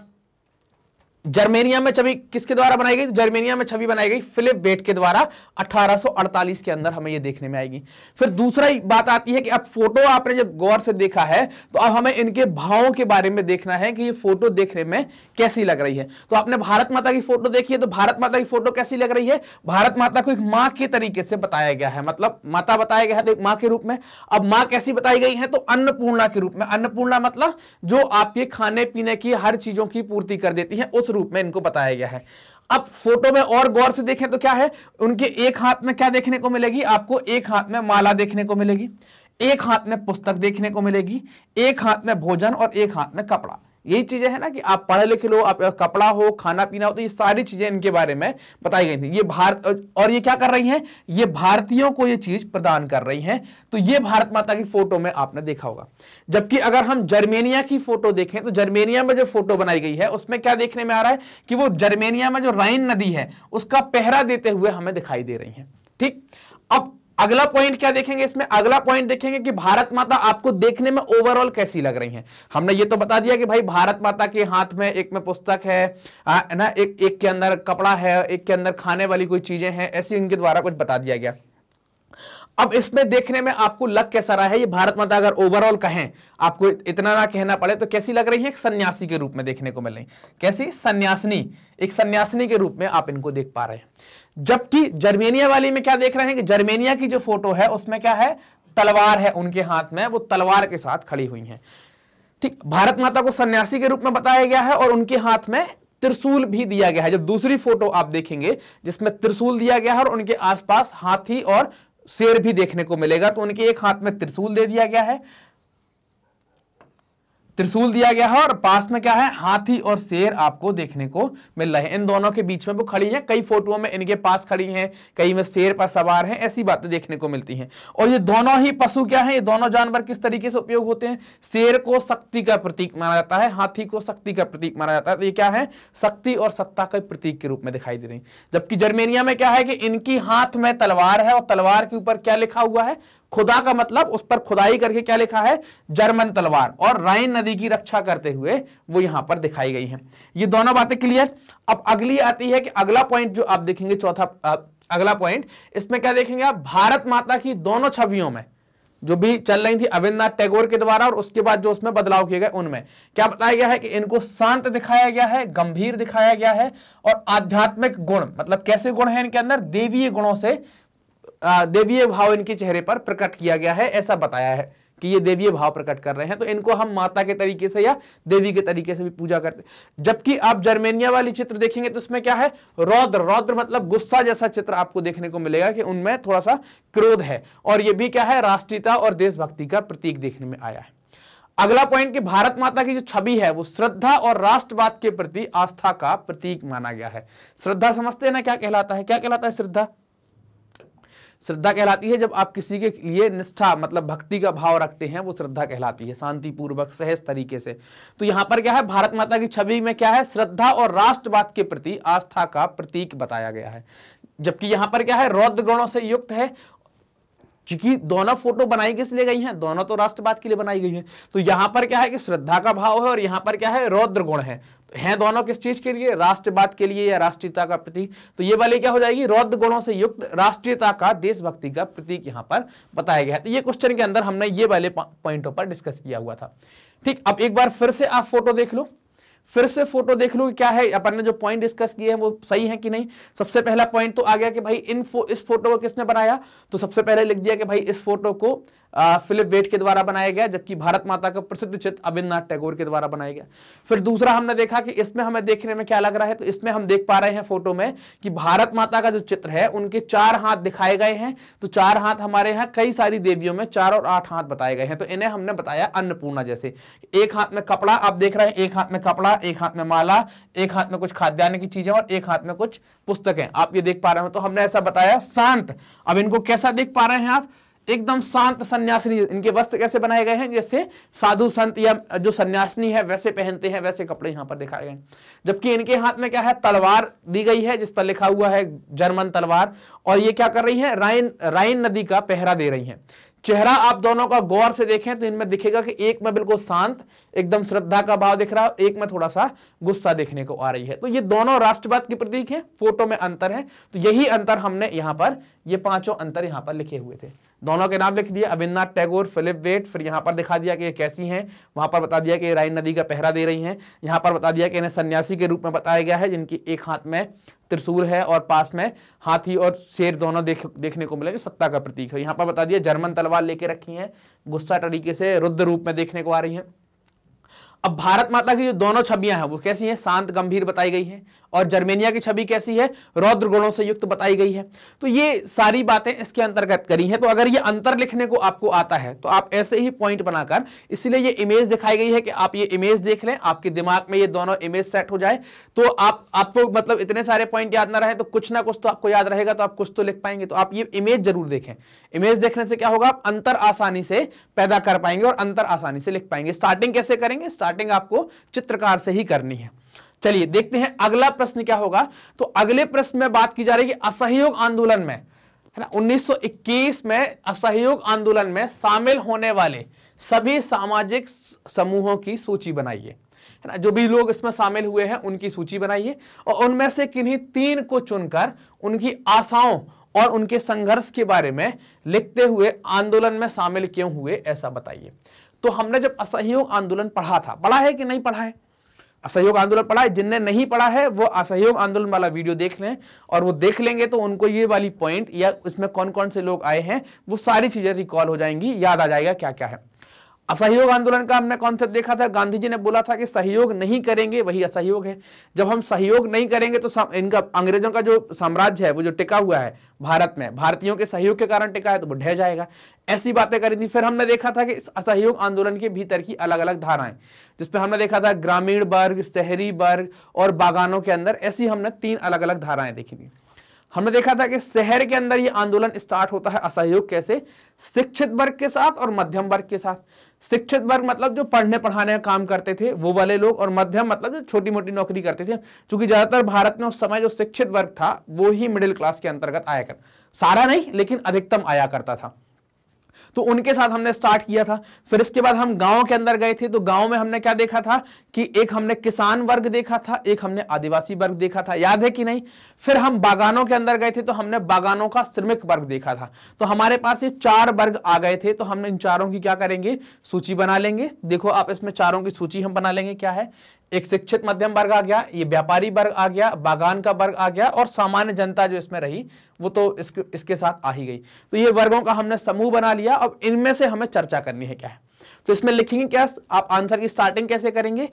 जर्मेनिया में छवि किसके द्वारा बनाई गई जर्मेनिया में छवि बनाई गई फिलिप बेट के द्वारा 1848 के अंदर हमें यह देखने में आएगी फिर दूसरा बात आती है कि अब फोटो आपने जब गौर से देखा है तो अब हमें इनके भावों के बारे में देखना है कि ये फोटो देखने में कैसी लग रही है तो आपने भारत माता की फोटो देखी है तो भारत माता की फोटो कैसी लग रही है भारत माता को एक माँ के तरीके से बताया गया है मतलब माता बताया गया है तो एक माँ के रूप में अब माँ कैसी बताई गई है तो अन्नपूर्णा के रूप में अन्नपूर्णा मतलब जो आपके खाने पीने की हर चीजों की पूर्ति कर देती है उस रूप में इनको बताया गया है अब फोटो में और गौर से देखें तो क्या है उनके एक हाथ में क्या देखने को मिलेगी आपको एक हाथ में माला देखने को मिलेगी एक हाथ में पुस्तक देखने को मिलेगी एक हाथ में भोजन और एक हाथ में कपड़ा यही चीजें हैं ना कि आप पढ़े लिखे लो आप कपड़ा हो खाना पीना हो तो ये सारी चीजें इनके बारे में बताई गई थी ये भारत और ये क्या कर रही हैं ये भारतीयों को ये चीज प्रदान कर रही हैं तो ये भारत माता की फोटो में आपने देखा होगा जबकि अगर हम जर्मेनिया की फोटो देखें तो जर्मेनिया में जो फोटो बनाई गई है उसमें क्या देखने में आ रहा है कि वो जर्मेनिया में जो राइन नदी है उसका पहरा देते हुए हमें दिखाई दे रही है ठीक अगला पॉइंट क्या देखेंगे इसमें अगला पॉइंट देखेंगे कि भारत माता आपको देखने में ओवरऑल कैसी लग रही है हमने ये तो बता दिया कि भाई भारत माता के हाथ में एक में पुस्तक है ना एक एक के अंदर कपड़ा है एक के अंदर खाने वाली कोई चीजें हैं ऐसी उनके द्वारा कुछ बता दिया गया अब इसमें देखने में आपको लग कैसा रहा है ये भारत माता अगर ओवरऑल कहें आपको इतना ना कहना पड़े तो कैसी लग रही है एक सन्यासी के रूप में देखने को मिल रही कैसी सन्यासिनी एक सन्यासिनी के रूप में आप इनको देख पा रहे हैं जबकि जर्मेनिया वाली में क्या देख रहे हैं कि जर्मेनिया की जो फोटो है उसमें क्या है तलवार है उनके हाथ में वो तलवार के साथ खड़ी हुई है ठीक भारत माता को सन्यासी के रूप में बताया गया है और उनके हाथ में त्रिशूल भी दिया गया है जब दूसरी फोटो आप देखेंगे जिसमें त्रिशूल दिया गया है और उनके आसपास हाथी और शेर भी देखने को मिलेगा तो उनके एक हाथ में त्रिशूल दे दिया गया है त्रिशूल दिया गया है और पास में क्या है हाथी और शेर आपको देखने को मिल रहे हैं इन दोनों के बीच में वो खड़ी है कई फोटो में इनके पास खड़ी है कई में शेर पर सवार है ऐसी बातें देखने को मिलती है और ये दोनों ही पशु क्या है ये दोनों जानवर किस तरीके से उपयोग होते हैं शेर को शक्ति का प्रतीक माना जाता है हाथी को शक्ति का प्रतीक माना जाता है तो ये क्या है शक्ति और सत्ता के प्रतीक के रूप में दिखाई दे रही जबकि जर्मेनिया में क्या है कि इनकी हाथ में तलवार है और तलवार के ऊपर क्या लिखा हुआ है खुदा का मतलब उस पर खुदाई करके क्या लिखा है जर्मन तलवार और राइन नदी की रक्षा करते हुए वो यहां पर दिखाई गई है ये दोनों बातें क्लियर अब अगली आती है कि अगला पॉइंट जो आप देखेंगे चौथा अगला पॉइंट इसमें क्या देखेंगे आप भारत माता की दोनों छवियों में जो भी चल रही थी अविंद्रनाथ टैगोर के द्वारा और उसके बाद जो उसमें बदलाव किए गए उनमें क्या बताया गया है कि इनको शांत दिखाया गया है गंभीर दिखाया गया है और आध्यात्मिक गुण मतलब कैसे गुण है इनके अंदर देवीय गुणों से देवीय भाव इनके चेहरे पर प्रकट किया गया है ऐसा बताया है कि ये देवीय भाव प्रकट कर रहे हैं तो इनको हम माता के तरीके से या देवी के तरीके से भी पूजा करते जबकि आप जर्मेनिया वाली चित्र देखेंगे तो उसमें क्या है रौद्र रौद्र मतलब गुस्सा जैसा चित्र आपको देखने को मिलेगा कि उनमें थोड़ा सा क्रोध है और ये भी क्या है राष्ट्रीयता और देशभक्ति का प्रतीक देखने में आया है अगला पॉइंट कि भारत माता की जो छवि है वो श्रद्धा और राष्ट्रवाद के प्रति आस्था का प्रतीक माना गया है श्रद्धा समझते हैं ना क्या कहलाता है क्या कहलाता है श्रद्धा श्रद्धा कहलाती है जब आप किसी के लिए निष्ठा मतलब भक्ति का भाव रखते हैं वो श्रद्धा कहलाती है शांतिपूर्वक सहज तरीके से तो यहां पर क्या है भारत माता की छवि में क्या है श्रद्धा और राष्ट्रवाद के प्रति आस्था का प्रतीक बताया गया है जबकि यहां पर क्या है रौद्र गुणों से युक्त है क्योंकि दोनों फोटो बनाई किस लिए गई हैं दोनों तो राष्ट्रवाद के लिए बनाई गई हैं तो यहां पर क्या है कि श्रद्धा का भाव है और यहां पर क्या है रौद्र गुण है हैं दोनों किस चीज के लिए राष्ट्रवाद के लिए या राष्ट्रीयता का प्रतीक तो ये वाली क्या हो जाएगी रौद्र गुणों से युक्त राष्ट्रीयता का देशभक्ति का प्रतीक यहां पर बताया गया है तो ये क्वेश्चन के अंदर हमने ये वाले पॉइंटों पर डिस्कस किया हुआ था ठीक अब एक बार फिर से आप फोटो देख लो फिर से फोटो देख लो क्या है अपन ने जो पॉइंट डिस्कस किए हैं वो सही है कि नहीं सबसे पहला पॉइंट तो आ गया कि भाई इन फो, इस फोटो को किसने बनाया तो सबसे पहले लिख दिया कि भाई इस फोटो को फिलिप वेट के द्वारा बनाया गया जबकि भारत माता का प्रसिद्ध चित्र अविन्द्रनाथ टैगोर के द्वारा बनाया गया फिर दूसरा हमने देखा कि इसमें हमें देखने में क्या लग रहा है तो इसमें हम देख पा रहे हैं फोटो में कि भारत माता का जो चित्र है उनके चार हाथ दिखाए गए हैं तो चार हाथ हमारे यहाँ कई सारी देवियों में चार और आठ हाथ बताए गए हैं तो इन्हें हमने बताया अन्नपूर्णा जैसे एक हाथ में कपड़ा आप देख रहे हैं एक हाथ में कपड़ा एक हाथ में माला एक हाथ में कुछ खाद्यान्न की चीजें और एक हाथ में कुछ पुस्तकें आप ये देख पा रहे हो तो हमने ऐसा बताया शांत अब इनको कैसा देख पा रहे हैं आप एकदम शांत सन्यासिनी इनके वस्त्र कैसे बनाए गए हैं जैसे साधु संत या जो सन्यासिनी है वैसे पहनते हैं वैसे कपड़े यहाँ पर दिखाए गए जबकि इनके हाथ में क्या है तलवार दी गई है जिस पर लिखा हुआ है जर्मन तलवार और ये क्या कर रही है राइन राइन नदी का पहरा दे रही है चेहरा आप दोनों का गौर से देखें तो इनमें दिखेगा कि एक में बिल्कुल शांत एकदम श्रद्धा का भाव दिख रहा है एक में थोड़ा सा गुस्सा देखने को आ रही है तो ये दोनों राष्ट्रवाद के प्रतीक हैं फोटो में अंतर है तो यही अंतर हमने यहाँ पर ये पांचों अंतर यहाँ पर लिखे हुए थे दोनों के नाम लिख दिए अविनाथ टैगोर फिलिप वेट फिर यहाँ पर दिखा दिया कि ये कैसी हैं वहाँ पर बता दिया कि राइन नदी का पहरा दे रही हैं यहाँ पर बता दिया कि इन्हें सन्यासी के रूप में बताया गया है जिनकी एक हाथ में त्रिशूल है और पास में हाथी और शेर दोनों देख देखने को मिले जो सत्ता का प्रतीक है यहाँ पर बता दिया जर्मन तलवार लेके रखी हैं गुस्सा तरीके से रुद्र रूप में देखने को आ रही हैं अब भारत माता की जो दोनों छवियां हैं वो कैसी हैं शांत गंभीर बताई गई हैं और जर्मेनिया की छवि कैसी है रौद्र गुणों से युक्त बताई गई है तो ये सारी बातें इसके अंतर्गत करी हैं तो अगर ये अंतर लिखने को आपको आता है तो आप ऐसे ही पॉइंट बनाकर इसलिए ये इमेज दिखाई गई है कि आप ये इमेज देख लें आपके दिमाग में ये दोनों इमेज सेट हो जाए तो आप आपको मतलब इतने सारे पॉइंट याद ना रहे तो कुछ ना कुछ तो आपको याद रहेगा तो आप कुछ तो लिख पाएंगे तो आप ये इमेज जरूर देखें इमेज देखने से क्या होगा आप अंतर आसानी से पैदा कर पाएंगे और अंतर आसानी से लिख पाएंगे स्टार्टिंग कैसे करेंगे स्टार्टिंग आपको चित्रकार से ही करनी है चलिए देखते हैं अगला प्रश्न क्या होगा तो अगले प्रश्न में बात की जा रही है असहयोग आंदोलन में है ना 1921 में असहयोग आंदोलन में शामिल होने वाले सभी सामाजिक समूहों की सूची बनाइए है ना जो भी लोग इसमें शामिल हुए हैं उनकी सूची बनाइए और उनमें से किन्हीं तीन को चुनकर उनकी आशाओं और उनके संघर्ष के बारे में लिखते हुए आंदोलन में शामिल क्यों हुए ऐसा बताइए तो हमने जब असहयोग आंदोलन पढ़ा था पढ़ा है कि नहीं पढ़ा है असहयोग आंदोलन पढ़ा है जिनने नहीं पढ़ा है वो असहयोग आंदोलन वाला वीडियो देख लें और वो देख लेंगे तो उनको ये वाली पॉइंट या इसमें कौन कौन से लोग आए हैं वो सारी चीज़ें रिकॉल हो जाएंगी याद आ जाएगा क्या क्या है असहयोग आंदोलन का हमने कॉन्सेप्ट देखा था गांधी जी ने बोला था कि सहयोग नहीं करेंगे वही असहयोग है जब हम सहयोग नहीं करेंगे तो इनका अंग्रेजों का जो साम्राज्य है वो जो टिका हुआ है भारत में भारतीयों के सहयोग के कारण टिका है तो वो ढह जाएगा ऐसी बातें करी थी फिर हमने देखा था कि इस असहयोग आंदोलन के भीतर की अलग अलग धाराएं जिसपे हमने देखा था ग्रामीण वर्ग शहरी वर्ग और बागानों के अंदर ऐसी हमने तीन अलग अलग धाराएं देखी थी हमने देखा था कि शहर के अंदर ये आंदोलन स्टार्ट होता है असहयोग कैसे शिक्षित वर्ग के साथ और मध्यम वर्ग के साथ शिक्षित वर्ग मतलब जो पढ़ने पढ़ाने का काम करते थे वो वाले लोग और मध्यम मतलब जो छोटी मोटी नौकरी करते थे क्योंकि ज्यादातर भारत में उस समय जो शिक्षित वर्ग था वो ही मिडिल क्लास के अंतर्गत आया कर सारा नहीं लेकिन अधिकतम आया करता था तो उनके साथ हमने स्टार्ट किया था फिर इसके बाद हम गांव के अंदर गए थे तो गांव में हमने क्या देखा था कि एक हमने किसान वर्ग देखा था एक हमने आदिवासी वर्ग देखा था याद है कि नहीं फिर हम बागानों के अंदर गए थे तो हमने बागानों का श्रमिक वर्ग देखा था तो हमारे पास ये चार वर्ग आ गए थे तो हम इन चारों की क्या करेंगे सूची बना लेंगे देखो आप इसमें चारों की सूची हम बना लेंगे क्या है एक शिक्षित मध्यम वर्ग आ गया ये व्यापारी वर्ग आ गया बागान का वर्ग आ गया और सामान्य जनता जो इसमें रही वो तो इसके इसके साथ आ ही गई तो ये वर्गों का हमने समूह बना लिया अब इनमें से हमें चर्चा करनी है क्या है तो इसमें लिखेंगे क्या आप आंसर की स्टार्टिंग कैसे करेंगे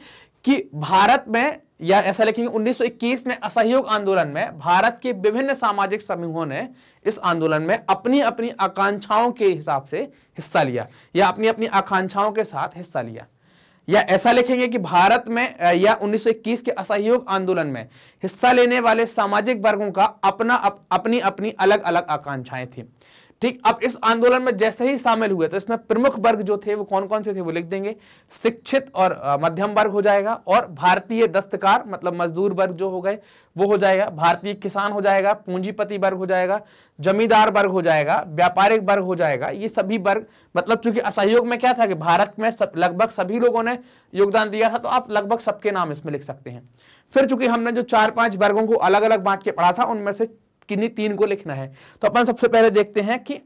कि भारत में या ऐसा लिखेंगे 1921 में असहयोग आंदोलन में भारत के विभिन्न सामाजिक समूहों ने इस आंदोलन में अपनी अपनी आकांक्षाओं के हिसाब से हिस्सा लिया या अपनी अपनी आकांक्षाओं के साथ हिस्सा लिया या ऐसा लिखेंगे कि भारत में या 1921 के असहयोग आंदोलन में हिस्सा लेने वाले सामाजिक वर्गों का अपना अप, अपनी अपनी अलग अलग आकांक्षाएं थी ठीक अब इस आंदोलन में जैसे ही शामिल हुए तो इसमें प्रमुख वर्ग जो थे वो कौन कौन से थे वो लिख देंगे शिक्षित और मध्यम वर्ग हो जाएगा और भारतीय दस्तकार मतलब मजदूर वर्ग जो हो गए वो हो जाएगा भारतीय किसान हो जाएगा पूंजीपति वर्ग हो जाएगा जमींदार वर्ग हो जाएगा व्यापारिक वर्ग हो जाएगा ये सभी वर्ग मतलब चूंकि असहयोग में क्या था कि भारत में सब लगभग सभी लोगों ने योगदान दिया था तो आप लगभग सबके नाम इसमें लिख सकते हैं फिर चूंकि हमने जो चार पांच वर्गों को अलग अलग बांट के पढ़ा था उनमें से किन्हीं तीन को लिखना है तो अपन सबसे पहले देखते हैं कि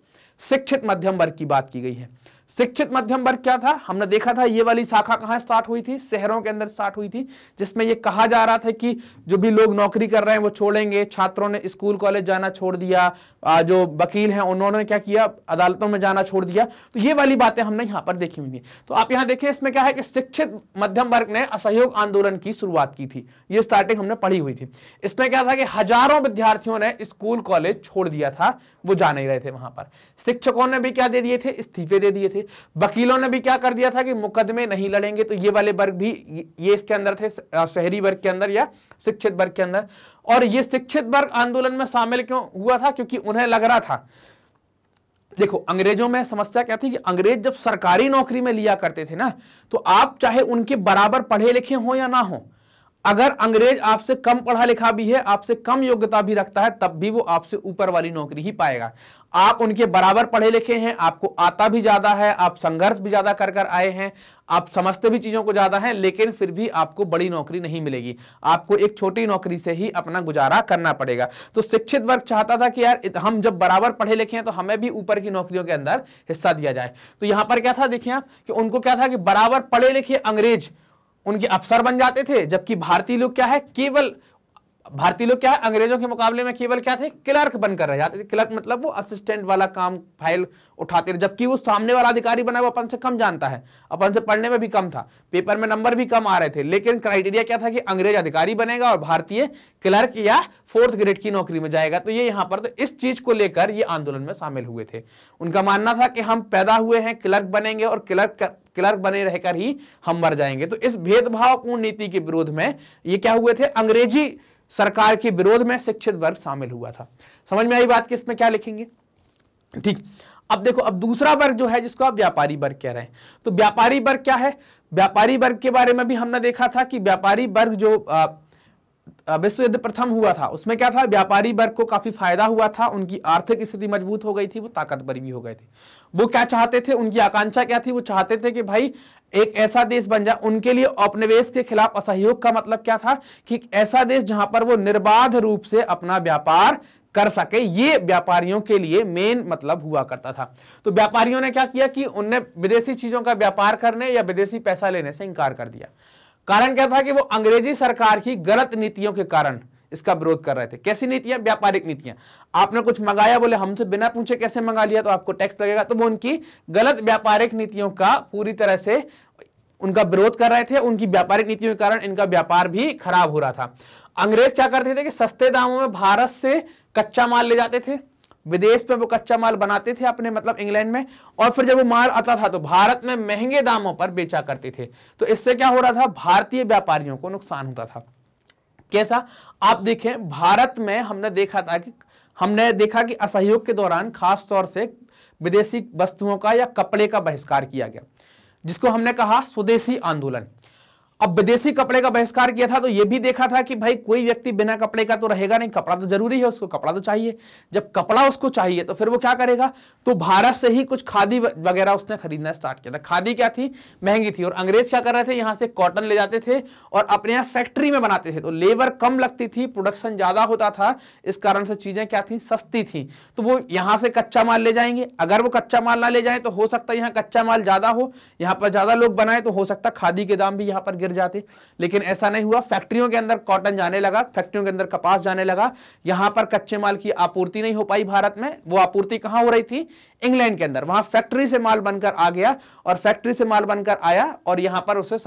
शिक्षित मध्यम वर्ग की बात की गई है शिक्षित मध्यम वर्ग क्या था हमने देखा था ये वाली शाखा कहां स्टार्ट हुई थी शहरों के अंदर स्टार्ट हुई थी जिसमें ये कहा जा रहा था कि जो भी लोग नौकरी कर रहे हैं वो छोड़ेंगे छात्रों ने स्कूल कॉलेज जाना छोड़ दिया जो वकील हैं उन्होंने क्या किया अदालतों में जाना छोड़ दिया तो ये वाली बातें हमने यहां पर देखी हुई हैं तो आप यहां देखें इसमें क्या है कि शिक्षित मध्यम वर्ग ने असहयोग आंदोलन की शुरुआत की थी ये स्टार्टिंग हमने पढ़ी हुई थी इसमें क्या था कि हजारों विद्यार्थियों ने स्कूल कॉलेज छोड़ दिया था वो जा नहीं रहे थे वहां पर शिक्षकों ने भी क्या दे दिए थे इस्तीफे दे दिए थे थे वकीलों ने भी क्या कर दिया था कि मुकदमे नहीं लड़ेंगे तो ये वाले वर्ग भी ये इसके अंदर थे शहरी वर्ग के अंदर या शिक्षित वर्ग के अंदर और ये शिक्षित वर्ग आंदोलन में शामिल क्यों हुआ था क्योंकि उन्हें लग रहा था देखो अंग्रेजों में समस्या क्या थी कि अंग्रेज जब सरकारी नौकरी में लिया करते थे ना तो आप चाहे उनके बराबर पढ़े लिखे हो या ना हो अगर अंग्रेज आपसे कम पढ़ा लिखा भी है आपसे कम योग्यता भी रखता है तब भी वो आपसे ऊपर वाली नौकरी ही पाएगा आप उनके बराबर पढ़े लिखे हैं आपको आता भी ज्यादा है आप संघर्ष भी ज्यादा कर कर आए हैं आप समझते भी चीजों को ज्यादा हैं लेकिन फिर भी आपको बड़ी नौकरी नहीं मिलेगी आपको एक छोटी नौकरी से ही अपना गुजारा करना पड़ेगा तो शिक्षित वर्ग चाहता था कि यार हम जब बराबर पढ़े लिखे हैं तो हमें भी ऊपर की नौकरियों के अंदर हिस्सा दिया जाए तो यहां पर क्या था देखिए आप उनको क्या था कि बराबर पढ़े लिखे अंग्रेज उनके अफसर बन जाते थे जबकि भारतीय लोग क्या है केवल भारतीय लोग क्या है अंग्रेजों के मुकाबले में केवल क्या थे क्लर्क बनकर रह जाते थे क्लर्क मतलब वो असिस्टेंट वाला काम फाइल उठाते थे जबकि वो सामने वाला अधिकारी बना वो अपन से कम जानता है अपन से पढ़ने में भी कम था पेपर में नंबर भी कम आ रहे थे लेकिन क्राइटेरिया क्या था कि अंग्रेज अधिकारी बनेगा और भारतीय क्लर्क या फोर्थ ग्रेड की नौकरी में जाएगा तो ये यहाँ पर तो इस चीज को लेकर ये आंदोलन में शामिल हुए थे उनका मानना था कि हम पैदा हुए हैं क्लर्क बनेंगे और क्लर्क क्लर्क बने रहकर ही हम मर जाएंगे तो इस भेदभावपूर्ण नीति के विरोध में ये क्या हुए थे अंग्रेजी सरकार के विरोध में शिक्षित वर्ग शामिल हुआ था समझ में आई बात कि इसमें क्या लिखेंगे ठीक अब देखो अब दूसरा वर्ग जो है जिसको आप व्यापारी वर्ग कह रहे हैं तो व्यापारी वर्ग क्या है व्यापारी वर्ग के बारे में भी हमने देखा था कि व्यापारी वर्ग जो विश्व युद्ध प्रथम हुआ था उसमें क्या था व्यापारी वर्ग को काफी फायदा हुआ था उनकी आर्थिक स्थिति मजबूत हो गई थी वो ताकतवर भी हो गए थे वो क्या चाहते थे उनकी आकांक्षा क्या थी वो चाहते थे कि भाई एक ऐसा देश बन जाए उनके लिए औपनिवेश के खिलाफ असहयोग का मतलब क्या था कि ऐसा देश जहां पर वो निर्बाध रूप से अपना व्यापार कर सके ये व्यापारियों के लिए मेन मतलब हुआ करता था तो व्यापारियों ने क्या किया कि उनने विदेशी चीजों का व्यापार करने या विदेशी पैसा लेने से इंकार कर दिया कारण क्या था कि वो अंग्रेजी सरकार की गलत नीतियों के कारण इसका विरोध कर रहे थे कैसी नीतियां व्यापारिक नीतियां आपने कुछ मंगाया बोले हमसे बिना पूछे कैसे मंगा लिया तो आपको टैक्स लगेगा तो वो उनकी गलत व्यापारिक नीतियों का पूरी तरह से उनका विरोध कर रहे थे उनकी व्यापारिक नीतियों के कारण इनका व्यापार भी खराब हो रहा था अंग्रेज क्या करते थे कि सस्ते दामों में भारत से कच्चा माल ले जाते थे विदेश में वो कच्चा माल बनाते थे अपने मतलब इंग्लैंड में और फिर जब वो माल आता था तो भारत में महंगे दामों पर बेचा करते थे तो इससे क्या हो रहा था भारतीय व्यापारियों को नुकसान होता था कैसा आप देखें भारत में हमने देखा था कि हमने देखा कि असहयोग के दौरान खास तौर से विदेशी वस्तुओं का या कपड़े का बहिष्कार किया गया जिसको हमने कहा स्वदेशी आंदोलन अब विदेशी कपड़े का बहिष्कार किया था तो यह भी देखा था कि भाई कोई व्यक्ति बिना कपड़े का तो रहेगा नहीं कपड़ा तो जरूरी है उसको कपड़ा तो चाहिए जब कपड़ा उसको चाहिए तो फिर वो क्या करेगा तो भारत से ही कुछ खादी वगैरह उसने खरीदना स्टार्ट किया था खादी क्या थी महंगी थी और अंग्रेज क्या कर रहे थे यहां से कॉटन ले जाते थे और अपने यहां फैक्ट्री में बनाते थे तो लेबर कम लगती थी प्रोडक्शन ज्यादा होता था इस कारण से चीजें क्या थी सस्ती थी तो वो यहां से कच्चा माल ले जाएंगे अगर वो कच्चा माल ना ले जाए तो हो सकता है यहाँ कच्चा माल ज्यादा हो यहाँ पर ज्यादा लोग बनाए तो हो सकता खादी के दाम भी यहाँ पर गिर जाते लेकिन ऐसा नहीं हुआ फैक्ट्रियों के अंदर कॉटन जाने लगा फैक्ट्रियों के अंदर कपास जाने लगा यहां पर कच्चे माल की आपूर्ति नहीं हो पाई भारत में वो आपूर्ति कहां हो रही थी इंग्लैंड के अंदर वहां फैक्ट्री से माल बनकर आ गया और फैक्ट्री से माल बनकर आया और यहां पर उसे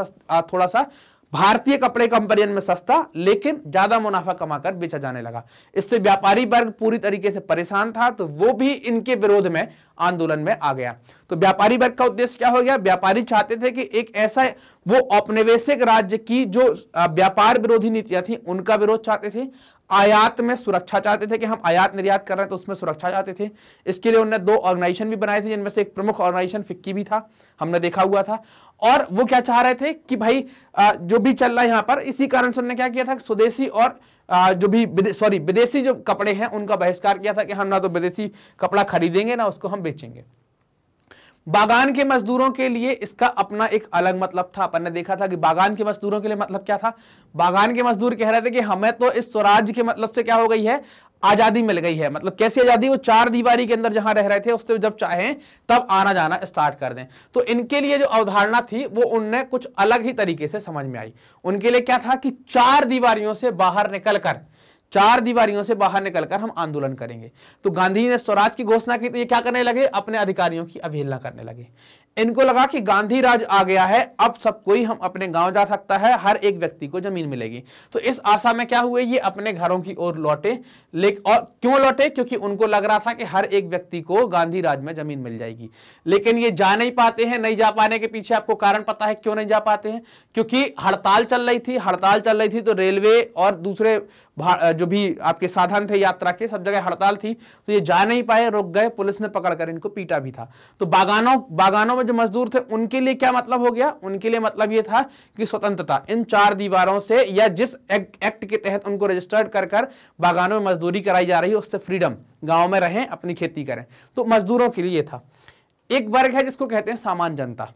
थोड़ा सा भारतीय कपड़े कंपनियन में सस्ता लेकिन ज्यादा मुनाफा कमाकर बेचा जाने लगा इससे व्यापारी वर्ग पूरी तरीके से परेशान था तो वो भी इनके विरोध में आंदोलन में आ गया तो व्यापारी वर्ग का उद्देश्य क्या हो गया व्यापारी चाहते थे कि एक ऐसा वो औपनिवेशिक राज्य की जो व्यापार विरोधी नीतियां थी उनका विरोध चाहते थे आयात में सुरक्षा चाहते थे कि हम आयात निर्यात कर रहे हैं तो उसमें सुरक्षा चाहते थे इसके लिए उन्होंने दो ऑर्गेनाइजेशन भी बनाए थे जिनमें से एक प्रमुख ऑर्गेनाइजेशन फिक्की भी था हमने देखा हुआ था और वो क्या चाह रहे थे कि भाई जो भी चल रहा है यहाँ पर इसी कारण से उन्होंने क्या किया था स्वदेशी और जो भी सॉरी विदेशी जो कपड़े हैं उनका बहिष्कार किया था कि हम ना तो विदेशी कपड़ा खरीदेंगे ना उसको हम बेचेंगे बागान के मजदूरों के लिए इसका अपना एक अलग मतलब था अपन ने देखा था कि बागान के मजदूरों के लिए मतलब क्या था बागान के मजदूर कह रहे थे कि हमें तो इस स्वराज के मतलब से क्या हो गई है आजादी मिल गई है मतलब कैसी आजादी वो चार दीवारी के अंदर जहां रह रहे थे उससे जब चाहें तब आना जाना स्टार्ट कर दें तो इनके लिए जो अवधारणा थी वो उनने कुछ अलग ही तरीके से समझ में आई उनके लिए क्या था कि चार दीवारियों से बाहर निकलकर चार दीवारियों से बाहर निकलकर हम आंदोलन करेंगे तो गांधी ने स्वराज की घोषणा की तो ये क्या करने लगे अपने अधिकारियों की अवहेलना करने लगे इनको लगा कि गांधी राज आ गया है अब सब कोई हम अपने गांव जा सकता है हर एक व्यक्ति को जमीन मिलेगी तो इस आशा में क्या हुए ये अपने घरों की ओर लौटे लेकिन और क्यों लौटे क्योंकि उनको लग रहा था कि हर एक व्यक्ति को गांधी राज में जमीन मिल जाएगी लेकिन ये जा नहीं पाते हैं नहीं जा पाने के पीछे आपको कारण पता है क्यों नहीं जा पाते हैं क्योंकि हड़ताल चल रही थी हड़ताल चल रही थी तो रेलवे और दूसरे जो भी आपके साधन थे यात्रा के सब जगह हड़ताल थी तो ये जा नहीं पाए रुक गए पुलिस ने पकड़कर इनको पीटा भी था तो बागानों बागानों में जो मजदूर थे उनके लिए क्या मतलब हो गया उनके लिए मतलब ये था कि स्वतंत्रता इन चार दीवारों से या जिस एक, एक्ट के तहत उनको रजिस्टर्ड कर कर बागानों में मजदूरी कराई जा रही है उससे फ्रीडम गाँव में रहें अपनी खेती करें तो मजदूरों के लिए था एक वर्ग है जिसको कहते हैं सामान्य जनता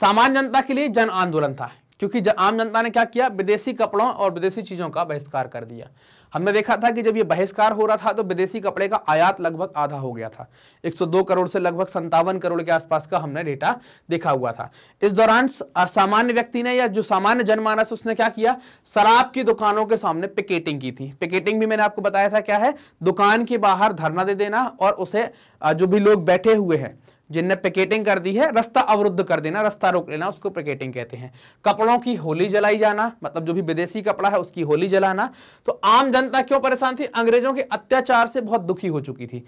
सामान्य जनता के लिए जन आंदोलन था क्योंकि आम जनता ने क्या किया विदेशी कपड़ों और विदेशी चीज़ों का बहिष्कार कर दिया हमने देखा था कि जब यह बहिष्कार हो रहा था तो विदेशी कपड़े का आयात लगभग आधा हो गया था 102 करोड़ से लगभग संतावन करोड़ के आसपास का हमने डेटा देखा हुआ था इस दौरान सामान्य व्यक्ति ने या जो सामान्य जनमानस उसने क्या किया शराब की दुकानों के सामने पिकेटिंग की थी पिकेटिंग भी मैंने आपको बताया था क्या है दुकान के बाहर धरना दे देना और उसे जो भी लोग बैठे हुए हैं जिनने पैकेटिंग कर दी है रास्ता अवरुद्ध कर देना रास्ता रोक लेना उसको पैकेटिंग कहते हैं कपड़ों की होली जलाई जाना मतलब जो भी विदेशी कपड़ा है उसकी होली जलाना तो आम जनता क्यों परेशान थी अंग्रेजों के अत्याचार से बहुत दुखी हो चुकी थी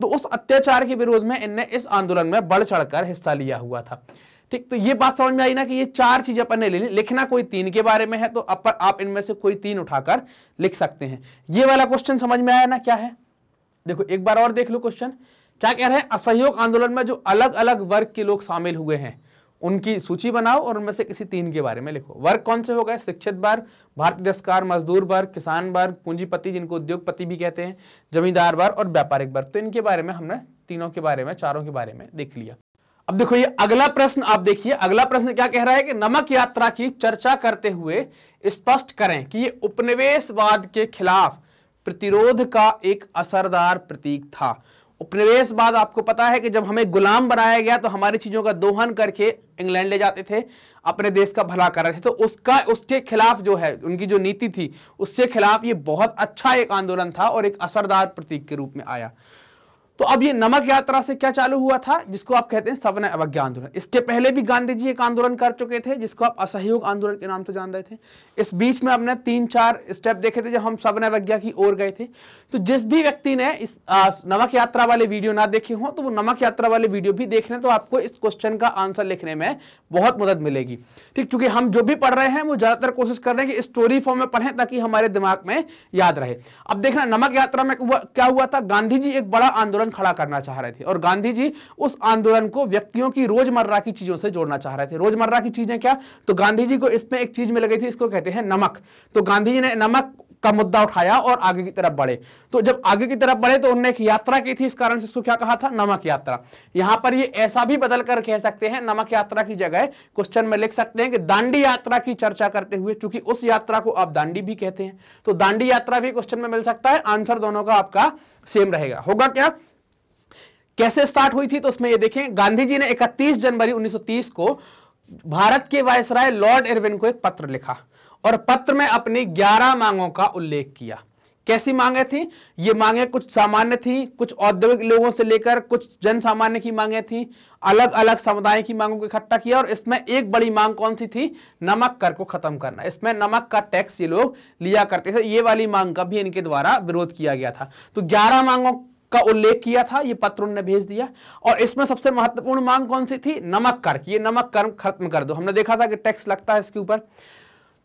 तो उस अत्याचार के विरोध में इनने इस आंदोलन में बढ़ चढ़कर हिस्सा लिया हुआ था ठीक तो ये बात समझ में आई ना कि ये चार चीजें अपन ने ले ली लिखना कोई तीन के बारे में है तो अपर, आप इनमें से कोई तीन उठाकर लिख सकते हैं ये वाला क्वेश्चन समझ में आया ना क्या है देखो एक बार और देख लो क्वेश्चन क्या कह रहे हैं असहयोग आंदोलन में जो अलग अलग वर्ग के लोग शामिल हुए हैं उनकी सूची बनाओ और उनमें से किसी तीन के बारे में लिखो वर्ग कौन से हो गए शिक्षित वर्ग भारतीय दस्कार मजदूर वर्ग किसान वर्ग पूंजीपति जिनको उद्योगपति भी कहते हैं जमींदार वर्ग और व्यापारिक वर्ग तो इनके बारे में हमने तीनों के बारे में चारों के बारे में देख लिया अब देखो ये अगला प्रश्न आप देखिए अगला प्रश्न क्या कह रहा है कि नमक यात्रा की चर्चा करते हुए स्पष्ट करें कि ये उपनिवेशवाद के खिलाफ प्रतिरोध का एक असरदार प्रतीक था बाद आपको पता है कि जब हमें गुलाम बनाया गया तो हमारी चीजों का दोहन करके इंग्लैंड ले जाते थे अपने देश का भला कर रहे थे तो उसका उसके खिलाफ जो है उनकी जो नीति थी उसके खिलाफ ये बहुत अच्छा एक आंदोलन था और एक असरदार प्रतीक के रूप में आया तो अब ये नमक यात्रा से क्या चालू हुआ था जिसको आप कहते हैं सवन अवज्ञा आंदोलन इसके पहले भी गांधी जी एक आंदोलन कर चुके थे जिसको आप असहयोग आंदोलन के नाम से जान रहे थे इस बीच में आपने तीन चार स्टेप देखे थे जब हम सवन अवज्ञा की ओर गए थे तो जिस भी व्यक्ति ने इस आ, नमक यात्रा वाले वीडियो ना देखे हों तो वो नमक यात्रा वाले वीडियो भी देख रहे तो आपको इस क्वेश्चन का आंसर लिखने में बहुत मदद मिलेगी ठीक चूंकि हम जो भी पढ़ रहे हैं वो ज्यादातर कोशिश कर रहे हैं कि स्टोरी फॉर्म में पढ़ें ताकि हमारे दिमाग में याद रहे अब देखना नमक यात्रा में क्या हुआ था गांधी जी एक बड़ा आंदोलन आंदोलन खड़ा करना चाह रहे थे और गांधी जी उस आंदोलन को व्यक्तियों की रोजमर्रा की चीजों से जोड़ना चाह रहे थे रोजमर्रा की चीजें क्या तो गांधी जी को इसमें एक चीज में लगी थी इसको कहते हैं नमक तो गांधी जी ने नमक का मुद्दा उठाया और आगे की तरफ बढ़े तो जब आगे की तरफ बढ़े तो उन्होंने एक यात्रा की थी इस कारण से इसको क्या कहा था नमक यात्रा यहां पर ये ऐसा भी बदल कर कह सकते हैं नमक यात्रा की जगह क्वेश्चन में लिख सकते हैं कि दांडी यात्रा की चर्चा करते हुए क्योंकि उस यात्रा को आप दांडी भी कहते हैं तो दांडी यात्रा भी क्वेश्चन में मिल सकता है आंसर दोनों का आपका सेम रहेगा होगा क्या कैसे स्टार्ट हुई थी तो उसमें ये देखें गांधी जी ने 31 जनवरी 1930 को भारत के वायसराय लॉर्ड इरविन को एक पत्र लिखा और पत्र में अपनी 11 मांगों का उल्लेख किया कैसी मांगे थी ये मांगे कुछ सामान्य थी कुछ औद्योगिक लोगों से लेकर कुछ जन सामान्य की मांगे थी अलग अलग समुदाय की मांगों को इकट्ठा किया और इसमें एक बड़ी मांग कौन सी थी नमक कर को खत्म करना इसमें नमक का टैक्स ये लोग लिया करते थे ये वाली मांग का भी इनके द्वारा विरोध किया गया था तो ग्यारह मांगों का उल्लेख किया था ये पत्र उन्होंने भेज दिया और इसमें सबसे महत्वपूर्ण मांग कौन सी थी नमक कर ये नमक कर खत्म कर दो हमने देखा था कि टैक्स लगता है इसके ऊपर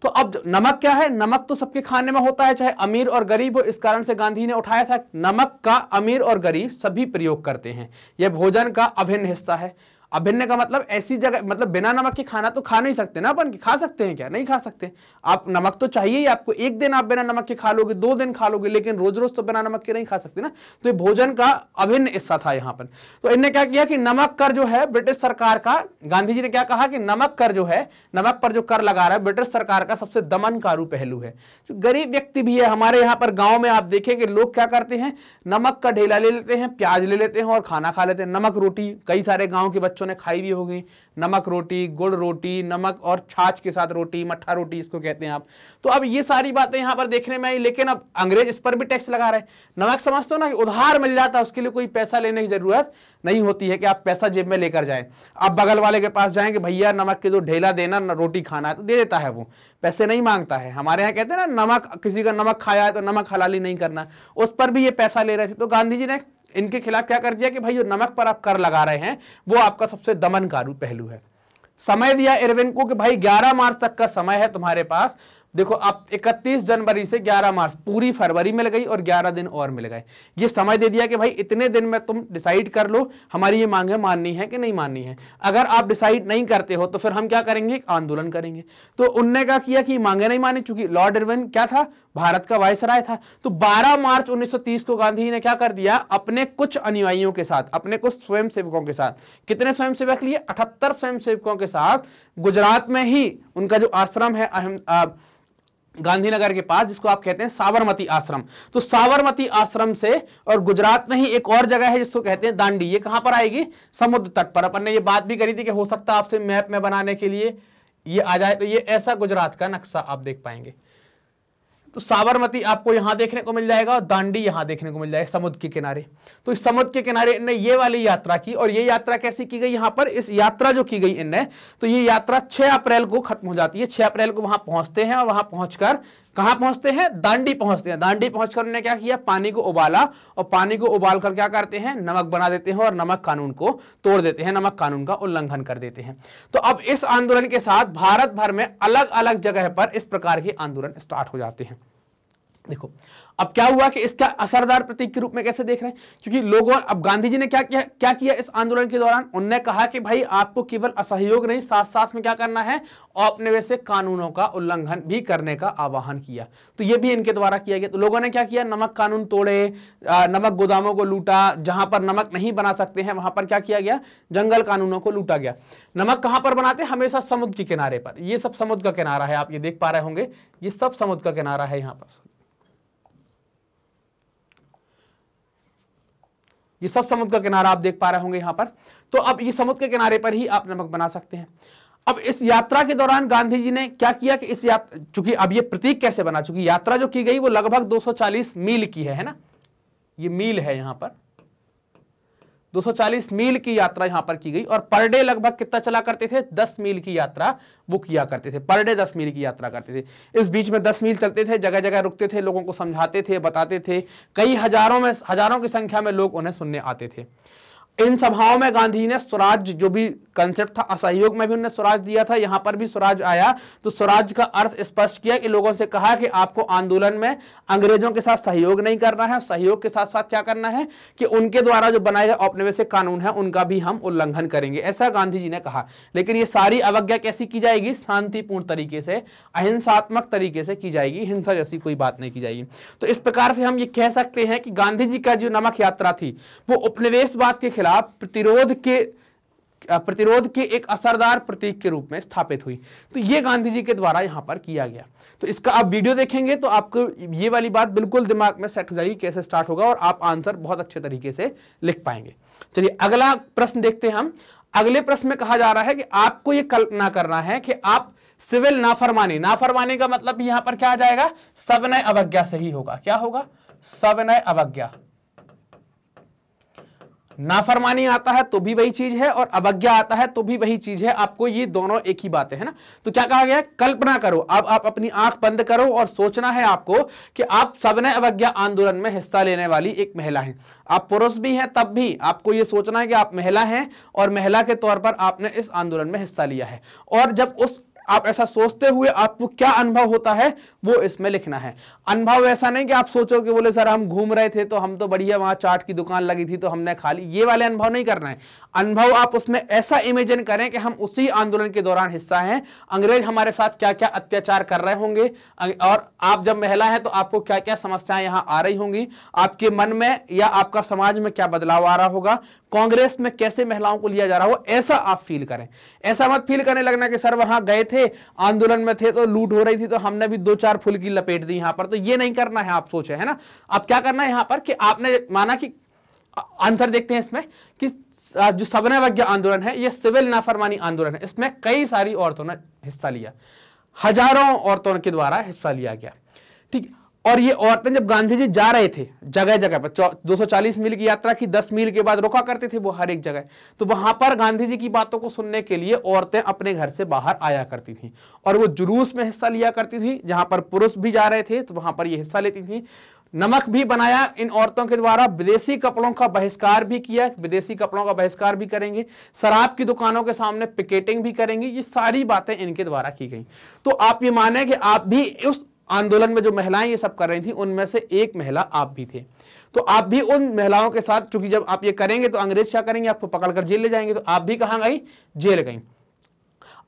तो अब नमक क्या है नमक तो सबके खाने में होता है चाहे अमीर और गरीब हो इस कारण से गांधी ने उठाया था नमक का अमीर और गरीब सभी प्रयोग करते हैं यह भोजन का अभिन्न हिस्सा है अभिन्न का मतलब ऐसी जगह मतलब बिना नमक के खाना तो खा नहीं सकते ना अपन खा सकते हैं क्या नहीं खा सकते आप नमक तो चाहिए ही आपको एक दिन आप बिना नमक के खा लोगे दो दिन खा लोगे लेकिन रोज रोज तो बिना नमक के नहीं खा सकते ना तो ये भोजन का अभिन्न हिस्सा था यहाँ पर तो इनने क्या किया कि नमक कर जो है ब्रिटिश सरकार का गांधी जी ने क्या कहा कि नमक कर जो है नमक पर जो कर लगा रहा है ब्रिटिश सरकार का सबसे दमनकारू पहलू है जो गरीब व्यक्ति भी है हमारे यहाँ पर गाँव में आप कि लोग क्या करते हैं नमक का ढेला ले लेते हैं प्याज ले लेते हैं और खाना खा लेते हैं नमक रोटी कई सारे गाँव के बच्चे बच्चों ने खाई भी होगी नमक रोटी गुड़ रोटी नमक और छाछ के साथ रोटी मट्ठा रोटी इसको कहते हैं आप तो अब ये सारी बातें यहाँ पर देखने में आई लेकिन अब अंग्रेज इस पर भी टैक्स लगा रहे हैं नमक समझते हो ना उधार मिल जाता है उसके लिए कोई पैसा लेने की जरूरत नहीं होती है कि आप पैसा जेब में लेकर जाए आप बगल वाले के पास जाएं कि भैया नमक के जो ढेला देना रोटी खाना है तो दे देता है वो पैसे नहीं मांगता है हमारे यहाँ कहते हैं ना नमक किसी का नमक खाया है तो नमक हलाली नहीं करना उस पर भी ये पैसा ले रहे थे तो गांधी जी ने इनके खिलाफ क्या कर दिया कि भाई जो नमक पर आप कर लगा रहे हैं वो आपका सबसे दमनकारी पहलू है समय दिया इरविन को कि भाई 11 मार्च तक का समय है तुम्हारे पास देखो आप 31 जनवरी से 11 मार्च पूरी फरवरी मिल गई और 11 दिन और मिल गए ये समय दे दिया कि भाई इतने दिन में तुम डिसाइड कर लो हमारी ये मांगे माननी है कि नहीं माननी है अगर आप डिसाइड नहीं करते हो तो फिर हम क्या करेंगे आंदोलन करेंगे तो उनने क्या किया कि मांगे नहीं मानी चूंकि लॉर्ड इरविन क्या था भारत का वायसराय था तो 12 मार्च 1930 को गांधी ने क्या कर दिया अपने कुछ अनुयायियों के साथ अपने कुछ स्वयंसेवकों के साथ कितने स्वयंसेवक लिए अठहत्तर स्वयंसेवकों के साथ गुजरात में ही उनका जो आश्रम है गांधीनगर के पास जिसको आप कहते हैं साबरमती आश्रम तो साबरमती आश्रम से और गुजरात में ही एक और जगह है जिसको कहते हैं दांडी ये कहां पर आएगी समुद्र तट पर अपन ने ये बात भी करी थी कि हो सकता है आपसे मैप में बनाने के लिए ये आ जाए तो ये ऐसा गुजरात का नक्शा आप देख पाएंगे तो साबरमती आपको यहां देखने को मिल जाएगा और दांडी यहां देखने को मिल जाएगा समुद्र के किनारे तो इस समुद्र के किनारे इनने ये वाली यात्रा की और ये यात्रा कैसी की गई यहां पर इस यात्रा जो की गई इनने तो ये यात्रा 6 अप्रैल को खत्म हो जाती है 6 अप्रैल को वहां पहुंचते हैं और वहां पहुंचकर कहां पहुंचते हैं दांडी पहुंचते हैं दांडी पहुंचकर उन्होंने क्या किया पानी को उबाला और पानी को उबाल कर क्या करते हैं नमक बना देते हैं और नमक कानून को तोड़ देते हैं नमक कानून का उल्लंघन कर देते हैं तो अब इस आंदोलन के साथ भारत भर में अलग अलग जगह पर इस प्रकार के आंदोलन स्टार्ट हो जाते हैं देखो अब क्या हुआ कि इसका असरदार प्रतीक के रूप में कैसे देख रहे हैं क्योंकि लोगों अब गांधी जी ने क्या किया क्या किया इस आंदोलन के दौरान उनने कहा कि भाई आपको केवल असहयोग नहीं साथ साथ में क्या करना है अपने वैसे कानूनों का उल्लंघन भी करने का आह्वान किया तो ये भी इनके द्वारा किया गया तो लोगों ने क्या किया नमक कानून तोड़े नमक गोदामों को लूटा जहां पर नमक नहीं बना सकते हैं वहां पर क्या किया गया जंगल कानूनों को लूटा गया नमक कहां पर बनाते हमेशा समुद्र के किनारे पर यह सब समुद्र का किनारा है आप ये देख पा रहे होंगे ये सब समुद्र का किनारा है यहाँ पर ये सब समुद्र का किनारा आप देख पा रहे होंगे यहाँ पर तो अब ये समुद्र के किनारे पर ही आप नमक बना सकते हैं अब इस यात्रा के दौरान गांधी जी ने क्या किया कि इस चूंकि अब ये प्रतीक कैसे बना चूंकि यात्रा जो की गई वो लगभग 240 मील की है है ना ये मील है यहाँ पर 240 मील की यात्रा यहां पर की गई और पर डे लगभग कितना चला करते थे 10 मील की यात्रा वो किया करते थे पर डे 10 मील की यात्रा करते थे इस बीच में 10 मील चलते थे जगह जगह रुकते थे लोगों को समझाते थे बताते थे कई हजारों में हजारों की संख्या में लोग उन्हें सुनने आते थे इन सभाओं में गांधी ने स्वराज जो भी कंसेप्ट था असहयोग में भी उन्होंने स्वराज दिया था यहां पर भी स्वराज आया तो स्वराज का अर्थ स्पष्ट किया कि लोगों से कहा कि आपको आंदोलन में अंग्रेजों के साथ सहयोग नहीं करना है सहयोग के साथ साथ क्या करना है कि उनके द्वारा जो बनाए गए औपनिवेशिक कानून है उनका भी हम उल्लंघन करेंगे ऐसा गांधी जी ने कहा लेकिन ये सारी अवज्ञा कैसी की जाएगी शांतिपूर्ण तरीके से अहिंसात्मक तरीके से की जाएगी हिंसा जैसी कोई बात नहीं की जाएगी तो इस प्रकार से हम ये कह सकते हैं कि गांधी जी का जो नमक यात्रा थी वो उपनिवेशवाद के खिलाफ परंपरा प्रतिरोध के प्रतिरोध के एक असरदार प्रतीक के रूप में स्थापित हुई तो ये गांधी जी के द्वारा यहां पर किया गया तो इसका आप वीडियो देखेंगे तो आपको ये वाली बात बिल्कुल दिमाग में सेट हो जाएगी कैसे स्टार्ट होगा और आप आंसर बहुत अच्छे तरीके से लिख पाएंगे चलिए अगला प्रश्न देखते हैं हम अगले प्रश्न में कहा जा रहा है कि आपको यह कल्पना करना है कि आप सिविल नाफरमानी नाफरमानी का मतलब यहां पर क्या आ जाएगा सविनय अवज्ञा से ही होगा क्या होगा सविनय अवज्ञा नाफरमानी आता है तो भी वही चीज है और अवज्ञा आता है तो भी वही चीज है आपको ये दोनों एक ही बातें है ना तो क्या कहा गया कल्पना करो अब आप अपनी आंख बंद करो और सोचना है आपको कि आप सबने अवज्ञा आंदोलन में हिस्सा लेने वाली एक महिला है आप पुरुष भी हैं तब भी आपको ये सोचना है कि आप महिला हैं और महिला के तौर पर आपने इस आंदोलन में हिस्सा लिया है और जब उस आप ऐसा सोचते हुए आपको क्या अनुभव होता है वो इसमें लिखना है अनुभव ऐसा नहीं कि आप सोचो कि बोले सर हम घूम रहे थे तो हम तो बढ़िया वहां चाट की दुकान लगी थी तो हमने खा ली ये वाले अनुभव नहीं करना है अनुभव आप उसमें ऐसा इमेजिन करें कि हम उसी आंदोलन के दौरान हिस्सा है अंग्रेज हमारे साथ क्या क्या अत्याचार कर रहे होंगे अं, और आप जब महिला है तो आपको क्या क्या समस्याएं यहाँ आ रही होंगी आपके मन में या आपका समाज में क्या बदलाव आ रहा होगा कांग्रेस में कैसे महिलाओं को लिया जा रहा हो ऐसा आप फील करें ऐसा मत फील करने लगना कि सर वहां गए थे थे आंदोलन में थे तो लूट हो रही थी तो हमने भी दो चार फुल की लपेट दी यहां पर तो ये नहीं करना है आप सोचे है ना अब क्या करना है यहां पर कि आपने माना कि आंसर देखते हैं इसमें कि जो सवर्ण वज्ञ आंदोलन है ये सिविल नाफरमानी आंदोलन है इसमें कई सारी औरतों ने हिस्सा लिया हजारों औरतों के द्वारा हिस्सा लिया गया ठीक और ये औरतें जब गांधी जी जा रहे थे जगह जगह पर 240 मील की यात्रा की 10 मील के बाद रुका करते थे वो हर एक जगह तो वहां पर गांधी जी की बातों को सुनने के लिए औरतें अपने घर से बाहर आया करती थी और वो जुलूस में हिस्सा लिया करती थी जहां पर पुरुष भी जा रहे थे तो वहां पर ये हिस्सा लेती थी नमक भी बनाया इन औरतों के द्वारा विदेशी कपड़ों का बहिष्कार भी किया विदेशी कपड़ों का बहिष्कार भी करेंगे शराब की दुकानों के सामने पिकेटिंग भी करेंगे ये सारी बातें इनके द्वारा की गई तो आप ये माने कि आप भी उस आंदोलन में जो महिलाएं ये सब कर रही थी उनमें से एक महिला आप भी थे तो आप भी उन महिलाओं के साथ चूंकि जब आप ये करेंगे तो अंग्रेज क्या करेंगे आपको पकड़कर जेल ले जाएंगे तो आप भी कहां गई जेल गई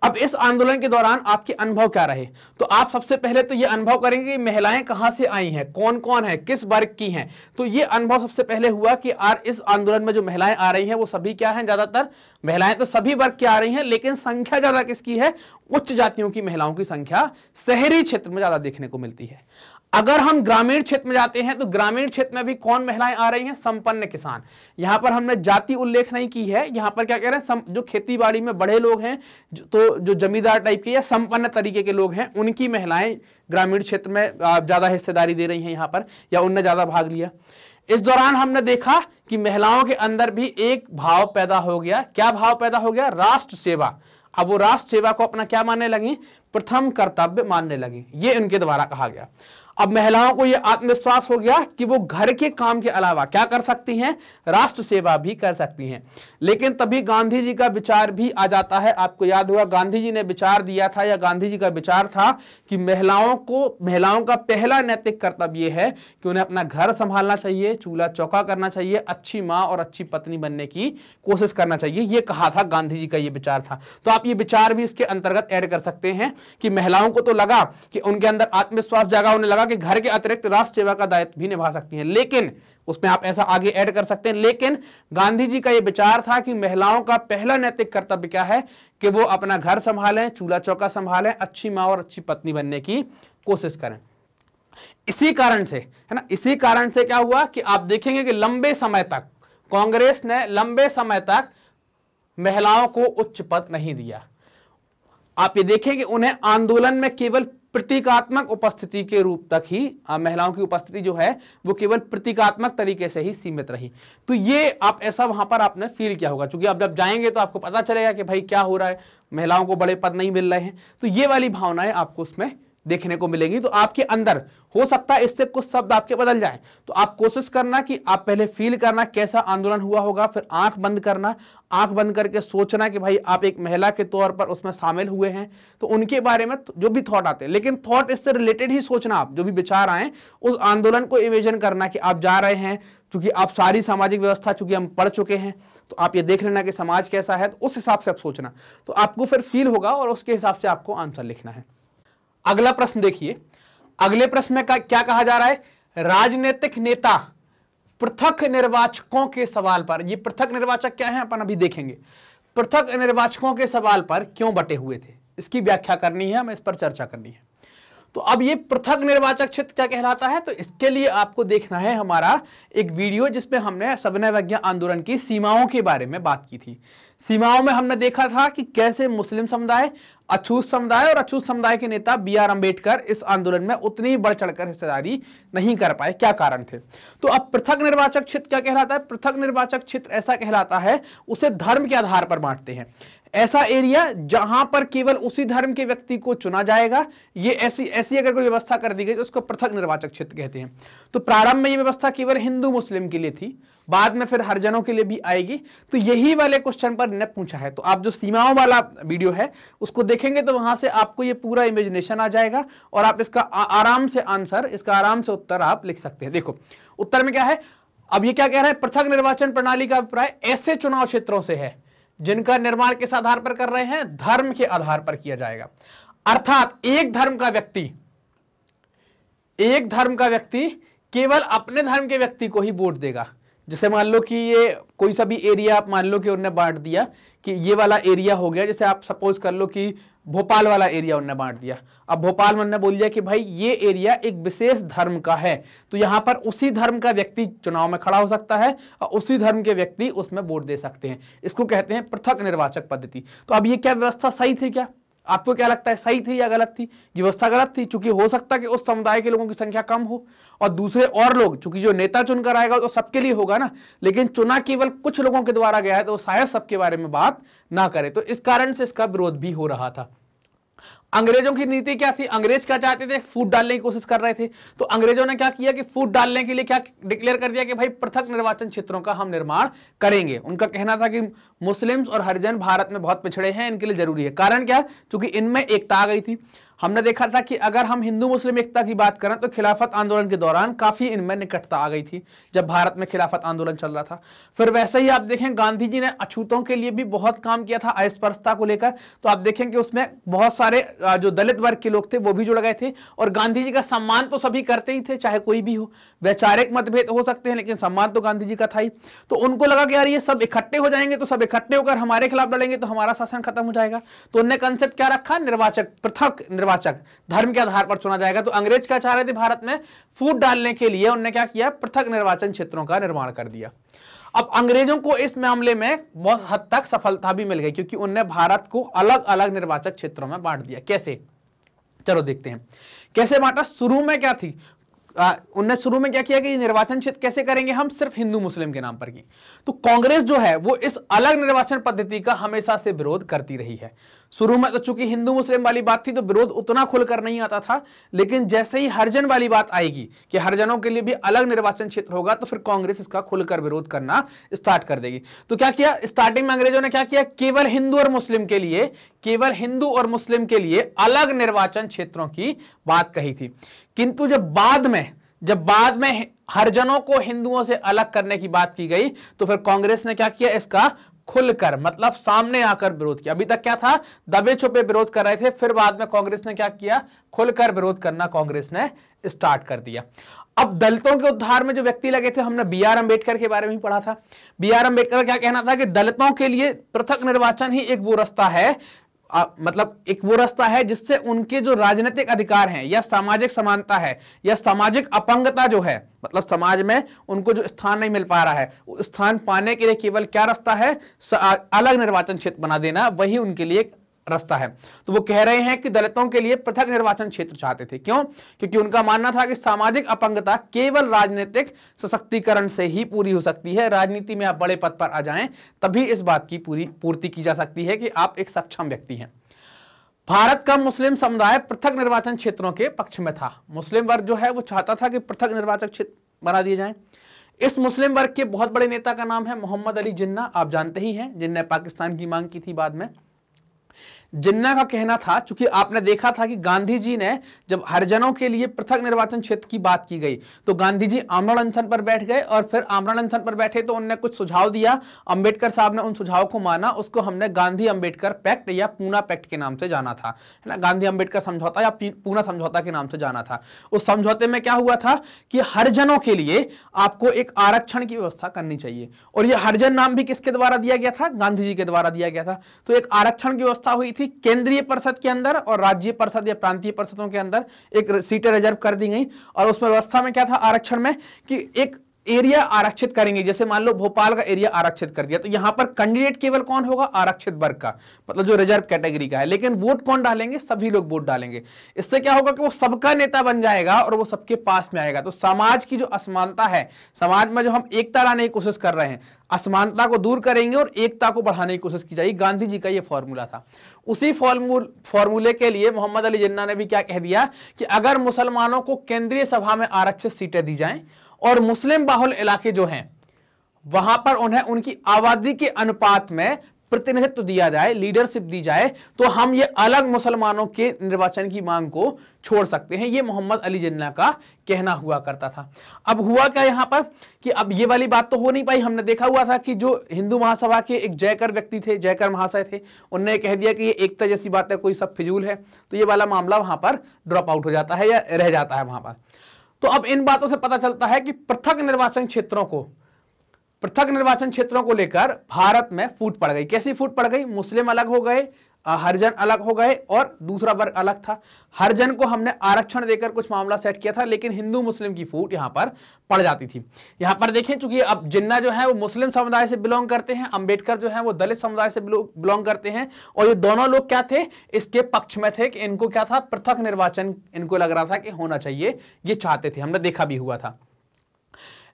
अब इस आंदोलन के दौरान आपके अनुभव क्या रहे तो आप सबसे पहले तो ये अनुभव करेंगे कि महिलाएं कहां से आई हैं कौन कौन है किस वर्ग की हैं तो ये अनुभव सबसे पहले हुआ कि आर इस आंदोलन में जो महिलाएं आ रही हैं वो सभी क्या हैं ज़्यादातर महिलाएं तो सभी वर्ग की आ रही हैं लेकिन संख्या ज़्यादा किसकी है उच्च जातियों की महिलाओं की संख्या शहरी क्षेत्र में ज़्यादा देखने को मिलती है अगर हम ग्रामीण क्षेत्र में जाते हैं तो ग्रामीण क्षेत्र में भी कौन महिलाएं आ रही हैं संपन्न किसान यहां पर हमने जाति उल्लेख नहीं की है यहां पर क्या कह रहे हैं सम, जो खेती बाड़ी में बड़े लोग हैं तो जो जमींदार टाइप के या संपन्न तरीके के लोग हैं उनकी महिलाएं ग्रामीण क्षेत्र में ज्यादा हिस्सेदारी दे रही हैं यहां पर या उनने ज्यादा भाग लिया इस दौरान हमने देखा कि महिलाओं के अंदर भी एक भाव पैदा हो गया क्या भाव पैदा हो गया राष्ट्र सेवा अब वो राष्ट्र सेवा को अपना क्या मानने लगी प्रथम कर्तव्य मानने लगी ये उनके द्वारा कहा गया अब महिलाओं को यह आत्मविश्वास हो गया कि वो घर के काम के अलावा क्या कर सकती हैं राष्ट्र सेवा भी कर सकती हैं लेकिन तभी गांधी जी का विचार भी आ जाता है आपको याद हुआ गांधी जी ने विचार दिया था या गांधी जी का विचार था कि महिलाओं को महिलाओं का पहला नैतिक कर्तव्य है कि उन्हें अपना घर संभालना चाहिए चूल्हा चौका करना चाहिए अच्छी माँ और अच्छी पत्नी बनने की कोशिश करना चाहिए ये कहा था गांधी जी का ये विचार था तो आप ये विचार भी इसके अंतर्गत ऐड कर सकते हैं कि महिलाओं को तो लगा कि उनके अंदर आत्मविश्वास जागा उन्हें लगा के घर के अतिरिक्त राष्ट्र सेवा का दायित्व भी निभा सकती हैं लेकिन उसमें आप ऐसा आगे ऐड कर सकते हैं लेकिन गांधी जी का यह विचार था कि महिलाओं का पहला नैतिक कर्तव्य क्या है कि वो अपना घर संभालें चूल्हा चौका संभालें अच्छी माँ और अच्छी पत्नी बनने की कोशिश करें इसी कारण से है ना इसी कारण से क्या हुआ कि आप देखेंगे कि लंबे समय तक कांग्रेस ने लंबे समय तक महिलाओं को उच्च पद नहीं दिया आप ये देखें कि उन्हें आंदोलन में केवल प्रतीकात्मक उपस्थिति के रूप तक ही महिलाओं की उपस्थिति जो है वो केवल प्रतीकात्मक तरीके से ही सीमित रही तो ये आप ऐसा वहां पर आपने फील किया होगा क्योंकि आप जब जाएंगे तो आपको पता चलेगा कि भाई क्या हो रहा है महिलाओं को बड़े पद नहीं मिल रहे हैं तो ये वाली भावनाएं आपको उसमें देखने को मिलेंगी तो आपके अंदर हो सकता है इससे कुछ शब्द आपके बदल जाए तो आप कोशिश करना कि आप पहले फील करना कैसा आंदोलन हुआ होगा फिर आंख बंद करना आंख बंद करके सोचना कि भाई आप एक महिला के तौर पर उसमें शामिल हुए हैं तो उनके बारे में तो जो भी थॉट आते हैं लेकिन थॉट इससे रिलेटेड ही सोचना आप जो भी विचार आए उस आंदोलन को इमेजन करना कि आप जा रहे हैं चूंकि आप सारी सामाजिक व्यवस्था चूंकि हम पढ़ चुके हैं तो आप ये देख लेना कि समाज कैसा है तो उस हिसाब से आप सोचना तो आपको फिर फील होगा और उसके हिसाब से आपको आंसर लिखना है अगला प्रश्न देखिए अगले प्रश्न में क्या कहा जा रहा है राजनीतिक नेता पृथक निर्वाचकों के सवाल पर ये पृथक निर्वाचक क्या है अपन अभी देखेंगे पृथक निर्वाचकों के सवाल पर क्यों बटे हुए थे इसकी व्याख्या करनी है हमें इस पर चर्चा करनी है तो अब ये पृथक निर्वाचक क्षेत्र क्या कहलाता है तो इसके लिए आपको देखना है हमारा एक वीडियो जिसमें हमने सविनय आंदोलन की सीमाओं के बारे में बात की थी सीमाओं में हमने देखा था कि कैसे मुस्लिम समुदाय अछूत समुदाय और अछूत समुदाय के नेता बी आर अम्बेडकर इस आंदोलन में उतनी बढ़ चढ़कर हिस्सेदारी नहीं कर पाए क्या कारण थे तो अब पृथक निर्वाचक क्षेत्र क्या कहलाता है पृथक निर्वाचक क्षेत्र ऐसा कहलाता है उसे धर्म के आधार पर बांटते हैं ऐसा एरिया जहां पर केवल उसी धर्म के व्यक्ति को चुना जाएगा ये ऐसी ऐसी अगर कोई व्यवस्था कर दी गई तो उसको पृथक निर्वाचक क्षेत्र कहते हैं तो प्रारंभ में ये व्यवस्था केवल हिंदू मुस्लिम के लिए थी बाद में फिर हरजनों के लिए भी आएगी तो यही वाले क्वेश्चन पर ने पूछा है तो आप जो सीमाओं वाला वीडियो है उसको देखेंगे तो वहां से आपको ये पूरा इमेजिनेशन आ जाएगा और आप इसका आराम से आंसर इसका आराम से उत्तर आप लिख सकते हैं देखो उत्तर में क्या है अब ये क्या कह रहा है पृथक निर्वाचन प्रणाली का अभिप्राय ऐसे चुनाव क्षेत्रों से है जिनका निर्माण किस आधार पर कर रहे हैं धर्म के आधार पर किया जाएगा अर्थात एक धर्म का व्यक्ति एक धर्म का व्यक्ति केवल अपने धर्म के व्यक्ति को ही वोट देगा जैसे मान लो कि ये कोई सा भी एरिया आप मान लो कि उनने बांट दिया कि ये वाला एरिया हो गया जैसे आप सपोज कर लो कि भोपाल वाला एरिया उनने बांट दिया अब भोपाल में उनने बोल दिया कि भाई ये एरिया एक विशेष धर्म का है तो यहाँ पर उसी धर्म का व्यक्ति चुनाव में खड़ा हो सकता है और उसी धर्म के व्यक्ति उसमें वोट दे सकते हैं इसको कहते हैं पृथक निर्वाचक पद्धति तो अब ये क्या व्यवस्था सही थी क्या आपको क्या लगता है सही थी या गलत थी व्यवस्था गलत थी चूंकि हो सकता है कि उस समुदाय के लोगों की संख्या कम हो और दूसरे और लोग चूंकि जो नेता चुनकर आएगा तो सबके लिए होगा ना लेकिन चुना केवल कुछ लोगों के द्वारा गया है तो शायद सबके बारे में बात ना करे तो इस कारण से इसका विरोध भी हो रहा था अंग्रेजों की नीति क्या थी अंग्रेज क्या चाहते थे फूट डालने की कोशिश कर रहे थे तो अंग्रेजों ने क्या किया कि फूट डालने के लिए क्या डिक्लेयर कर दिया कि भाई पृथक निर्वाचन क्षेत्रों का हम निर्माण करेंगे उनका कहना था कि मुस्लिम्स और हरिजन भारत में बहुत पिछड़े हैं इनके लिए जरूरी है कारण क्या चूंकि इनमें एकता आ गई थी हमने देखा था कि अगर हम हिंदू मुस्लिम एकता की बात करें तो खिलाफत आंदोलन के दौरान काफ़ी इनमें निकटता आ गई थी जब भारत में खिलाफत आंदोलन चल रहा था फिर वैसे ही आप देखें गांधी जी ने अछूतों के लिए भी बहुत काम किया था अस्पर्शता को लेकर तो आप देखें कि उसमें बहुत सारे जो दलित वर्ग के लोग थे वो भी जुड़ गए थे और गांधी जी का सम्मान तो सभी करते ही थे चाहे कोई भी हो वैचारिक मतभेद हो सकते हैं लेकिन सम्मान तो गांधी जी का था ही तो उनको लगा कि यार ये सब इकट्ठे हो जाएंगे तो सब इकट्ठे होकर हमारे खिलाफ लड़ेंगे तो हमारा शासन खत्म हो जाएगा तो उनने कंसेप्ट क्या रखा निर्वाचक पृथक निर्वाचक पर्यवाचक धर्म के आधार पर चुना जाएगा तो अंग्रेज क्या चाह रहे थे भारत में फूट डालने के लिए उन्होंने क्या किया पृथक निर्वाचन क्षेत्रों का निर्माण कर दिया अब अंग्रेजों को इस मामले में बहुत हद तक सफलता भी मिल गई क्योंकि उनने भारत को अलग अलग निर्वाचक क्षेत्रों में बांट दिया कैसे चलो देखते हैं कैसे बांटा शुरू में क्या थी उनने शुरू में क्या किया कि निर्वाचन क्षेत्र कैसे करेंगे हम सिर्फ हिंदू मुस्लिम के नाम पर की तो कांग्रेस जो है वो इस अलग निर्वाचन पद्धति का हमेशा से विरोध करती रही है शुरू में तो चूंकि हिंदू मुस्लिम वाली बात थी तो विरोध उतना खुलकर नहीं आता था लेकिन जैसे ही हरजन वाली बात आएगी कि हरजनों के लिए भी अलग निर्वाचन क्षेत्र होगा तो फिर कांग्रेस इसका खुलकर विरोध करना स्टार्ट कर देगी तो क्या किया स्टार्टिंग में अंग्रेजों ने क्या किया केवल हिंदू और मुस्लिम के लिए केवल हिंदू और मुस्लिम के लिए अलग निर्वाचन क्षेत्रों की बात कही थी किंतु जब बाद में जब बाद में हरजनों को हिंदुओं से अलग करने की बात की गई तो फिर कांग्रेस ने क्या किया इसका खुलकर मतलब सामने आकर विरोध किया अभी तक क्या था दबे छुपे विरोध कर रहे थे फिर बाद में कांग्रेस ने क्या किया खुलकर विरोध करना कांग्रेस ने स्टार्ट कर दिया अब दलितों के उद्धार में जो व्यक्ति लगे थे हमने बी आर अंबेडकर के बारे में पढ़ा था बी आर अंबेडकर का क्या कहना था कि दलितों के लिए पृथक निर्वाचन ही एक वो रास्ता है आ, मतलब एक वो रास्ता है जिससे उनके जो राजनीतिक अधिकार हैं या सामाजिक समानता है या सामाजिक अपंगता जो है मतलब समाज में उनको जो स्थान नहीं मिल पा रहा है वो स्थान पाने के लिए केवल क्या रास्ता है अलग निर्वाचन क्षेत्र बना देना वही उनके लिए एक रास्ता है तो वो कह रहे हैं कि दलितों के लिए पृथक निर्वाचन क्षेत्र चाहते थे क्यों क्योंकि उनका मानना था कि सामाजिक अपंगता केवल राजनीतिक सशक्तिकरण से ही पूरी हो सकती है राजनीति में आप बड़े पद पर आ जाएं तभी इस बात की पूरी पूर्ति की जा सकती है कि आप एक सक्षम व्यक्ति हैं भारत का मुस्लिम समुदाय पृथक निर्वाचन क्षेत्रों के पक्ष में था मुस्लिम वर्ग जो है वो चाहता था कि पृथक निर्वाचन क्षेत्र बना दिए जाएं इस मुस्लिम वर्ग के बहुत बड़े नेता का नाम है मोहम्मद अली जिन्ना आप जानते ही हैं जिन्ना पाकिस्तान की मांग की थी बाद में जिन्ना का कहना था चूंकि आपने देखा था कि गांधी जी ने जब हरिजनों के लिए पृथक निर्वाचन क्षेत्र की बात की गई तो गांधी जी आमरण अनशन पर बैठ गए और फिर आमरण अनशन पर बैठे तो उनने कुछ सुझाव दिया अंबेडकर साहब ने उन सुझाव को माना उसको हमने गांधी अंबेडकर पैक्ट या पूना पैक्ट के नाम से जाना था है ना गांधी अंबेडकर समझौता या पूना समझौता के नाम से जाना था उस समझौते में क्या हुआ था कि हरिजनों के लिए आपको एक आरक्षण की व्यवस्था करनी चाहिए और यह हरिजन नाम भी किसके द्वारा दिया गया था गांधी जी के द्वारा दिया गया था तो एक आरक्षण की व्यवस्था हुई थी केंद्रीय परिषद के अंदर और राज्य परिषद या प्रांतीय परिषदों के अंदर एक सीटें रिजर्व कर दी गई और उसमें व्यवस्था में क्या था आरक्षण में कि एक एरिया आरक्षित करेंगे जैसे मान लो भोपाल का एरिया आरक्षित कर दिया तो यहां पर कैंडिडेट केवल कौन होगा आरक्षित वर्ग का मतलब जो रिजर्व कैटेगरी का है लेकिन वोट कौन डालेंगे सभी लोग वोट डालेंगे इससे क्या होगा कि वो सबका नेता बन जाएगा और वो सबके पास में आएगा तो समाज की जो असमानता है समाज में जो हम एकता लाने की कोशिश कर रहे हैं असमानता को दूर करेंगे और एकता को बढ़ाने की कोशिश की जाएगी गांधी जी का यह फॉर्मूला था उसी फॉर्मूल फॉर्मूले के लिए मोहम्मद अली जिन्ना ने भी क्या कह दिया कि अगर मुसलमानों को केंद्रीय सभा में आरक्षित सीटें दी जाएं और मुस्लिम बाहुल इलाके जो हैं वहां पर उन्हें उनकी आबादी के अनुपात में प्रतिनिधित्व दिया जाए लीडरशिप दी जाए तो हम ये अलग मुसलमानों के निर्वाचन की मांग को छोड़ सकते हैं ये मोहम्मद अली जिन्ना का कहना हुआ करता था अब हुआ क्या यहाँ पर कि अब ये वाली बात तो हो नहीं पाई हमने देखा हुआ था कि जो हिंदू महासभा के एक जयकर व्यक्ति थे जयकर महाशय थे उनने कह दिया कि ये एकता जैसी बात है कोई सब फिजूल है तो ये वाला मामला वहां पर ड्रॉप आउट हो जाता है या रह जाता है वहां पर तो अब इन बातों से पता चलता है कि पृथक निर्वाचन क्षेत्रों को पृथक निर्वाचन क्षेत्रों को लेकर भारत में फूट पड़ गई कैसी फूट पड़ गई मुस्लिम अलग हो गए हरिजन अलग हो गए और दूसरा वर्ग अलग था हरिजन को हमने आरक्षण देकर कुछ मामला सेट किया था लेकिन हिंदू मुस्लिम की फूट यहां पर पड़ जाती थी यहां पर देखें चूंकि अब जिन्ना जो है वो मुस्लिम समुदाय से बिलोंग करते हैं अंबेडकर जो है वो दलित समुदाय से बिलोंग करते हैं और ये दोनों लोग क्या थे इसके पक्ष में थे कि इनको क्या था पृथक निर्वाचन इनको लग रहा था कि होना चाहिए ये चाहते थे हमने देखा भी हुआ था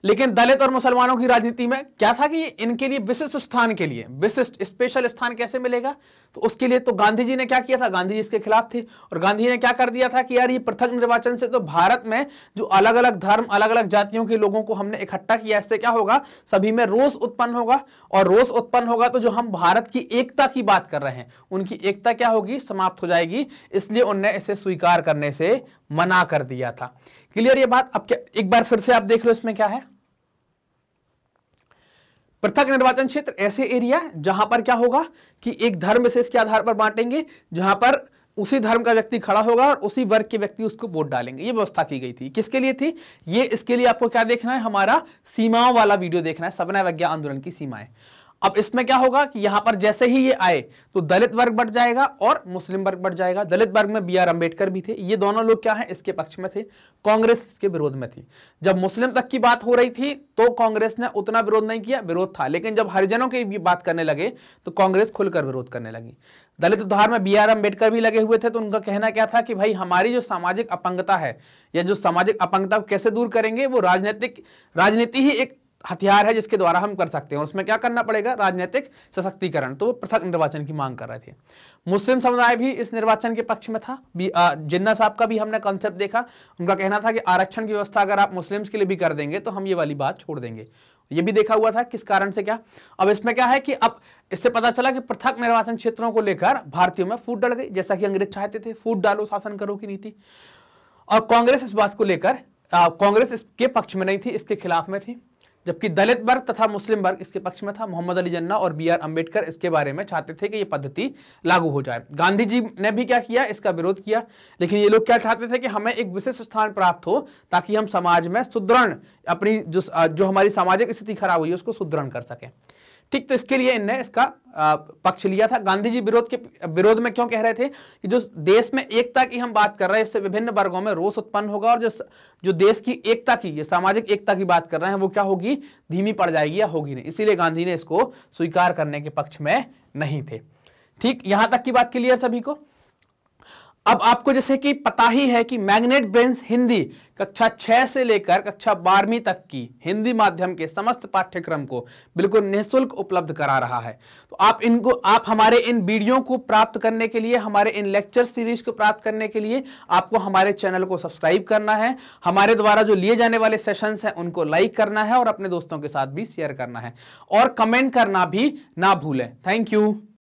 लेकिन दलित और मुसलमानों की राजनीति में क्या था कि इनके लिए विशिष्ट स्थान के लिए विशिष्ट स्पेशल स्थान कैसे मिलेगा तो उसके लिए तो गांधी जी ने क्या किया था गांधी जी इसके खिलाफ थे और गांधी ने क्या कर दिया था कि यार ये पृथक निर्वाचन से तो भारत में जो अलग अलग धर्म अलग अलग जातियों के लोगों को हमने इकट्ठा किया इससे क्या होगा सभी में रोष उत्पन्न होगा और रोष उत्पन्न होगा तो जो हम भारत की एकता की बात कर रहे हैं उनकी एकता क्या होगी समाप्त हो जाएगी इसलिए उनने इसे स्वीकार करने से मना कर दिया था क्लियर ये बात अब क्या एक बार फिर से आप देख लो इसमें क्या है पृथक निर्वाचन क्षेत्र ऐसे एरिया जहां पर क्या होगा कि एक धर्म विशेष के आधार पर बांटेंगे जहां पर उसी धर्म का व्यक्ति खड़ा होगा और उसी वर्ग के व्यक्ति उसको वोट डालेंगे ये व्यवस्था की गई थी किसके लिए थी ये इसके लिए आपको क्या देखना है हमारा सीमाओं वाला वीडियो देखना है सबना वज्ञा आंदोलन की सीमाएं अब इसमें क्या होगा कि यहां पर जैसे ही ये आए तो दलित वर्ग बढ़ जाएगा और मुस्लिम वर्ग बढ़ जाएगा दलित वर्ग में बी आर अम्बेडकर भी थे ये दोनों लोग क्या हैं इसके पक्ष में थे कांग्रेस के विरोध में थी जब मुस्लिम तक की बात हो रही थी तो कांग्रेस ने उतना विरोध नहीं किया विरोध था लेकिन जब हरिजनों की बात करने लगे तो कांग्रेस खुलकर विरोध करने लगी दलित उद्धार में बी आर अम्बेडकर भी लगे हुए थे तो उनका कहना क्या था कि भाई हमारी जो सामाजिक अपंगता है या जो सामाजिक अपंगता कैसे दूर करेंगे वो राजनीतिक राजनीति ही एक हथियार है जिसके द्वारा हम कर सकते हैं उसमें क्या करना पड़ेगा राजनीतिक सशक्तिकरण तो वो पृथक निर्वाचन की मांग कर रहे थे मुस्लिम समुदाय भी इस निर्वाचन के पक्ष में था जिन्ना साहब का भी हमने कॉन्सेप्ट देखा उनका कहना था कि आरक्षण की व्यवस्था अगर आप मुस्लिम्स के लिए भी कर देंगे तो हम ये वाली बात छोड़ देंगे ये भी देखा हुआ था किस कारण से क्या अब इसमें क्या है कि अब इससे पता चला कि पृथक निर्वाचन क्षेत्रों को लेकर भारतीयों में फूट डल गई जैसा कि अंग्रेज चाहते थे फूट डालो शासन करो की नीति और कांग्रेस इस बात को लेकर कांग्रेस इसके पक्ष में नहीं थी इसके खिलाफ में थी जबकि दलित वर्ग तथा मुस्लिम वर्ग इसके पक्ष में था मोहम्मद अली जन्ना और बी आर अम्बेडकर इसके बारे में चाहते थे कि ये पद्धति लागू हो जाए गांधी जी ने भी क्या किया इसका विरोध किया लेकिन ये लोग क्या चाहते थे कि हमें एक विशिष्ट स्थान प्राप्त हो ताकि हम समाज में सुदृढ़ अपनी जो जो हमारी सामाजिक स्थिति खराब हुई है उसको सुदृढ़ कर सकें ठीक तो इसके लिए इनने इसका पक्ष लिया था गांधी जी विरोध के विरोध में क्यों कह रहे थे कि जो देश में एकता की हम बात कर रहे हैं इससे विभिन्न वर्गों में रोष उत्पन्न होगा और जो जो देश की एकता की ये सामाजिक एकता की बात कर रहे हैं वो क्या होगी धीमी पड़ जाएगी या होगी नहीं इसीलिए गांधी ने इसको स्वीकार करने के पक्ष में नहीं थे ठीक यहां तक की बात क्लियर सभी को अब आपको जैसे कि पता ही है कि मैग्नेट ब्रेन्स हिंदी कक्षा छः से लेकर कक्षा बारहवीं तक की हिंदी माध्यम के समस्त पाठ्यक्रम को बिल्कुल निःशुल्क उपलब्ध करा रहा है तो आप इनको आप हमारे इन वीडियो को प्राप्त करने के लिए हमारे इन लेक्चर सीरीज को प्राप्त करने के लिए आपको हमारे चैनल को सब्सक्राइब करना है हमारे द्वारा जो लिए जाने वाले सेशंस हैं उनको लाइक करना है और अपने दोस्तों के साथ भी शेयर करना है और कमेंट करना भी ना भूलें थैंक यू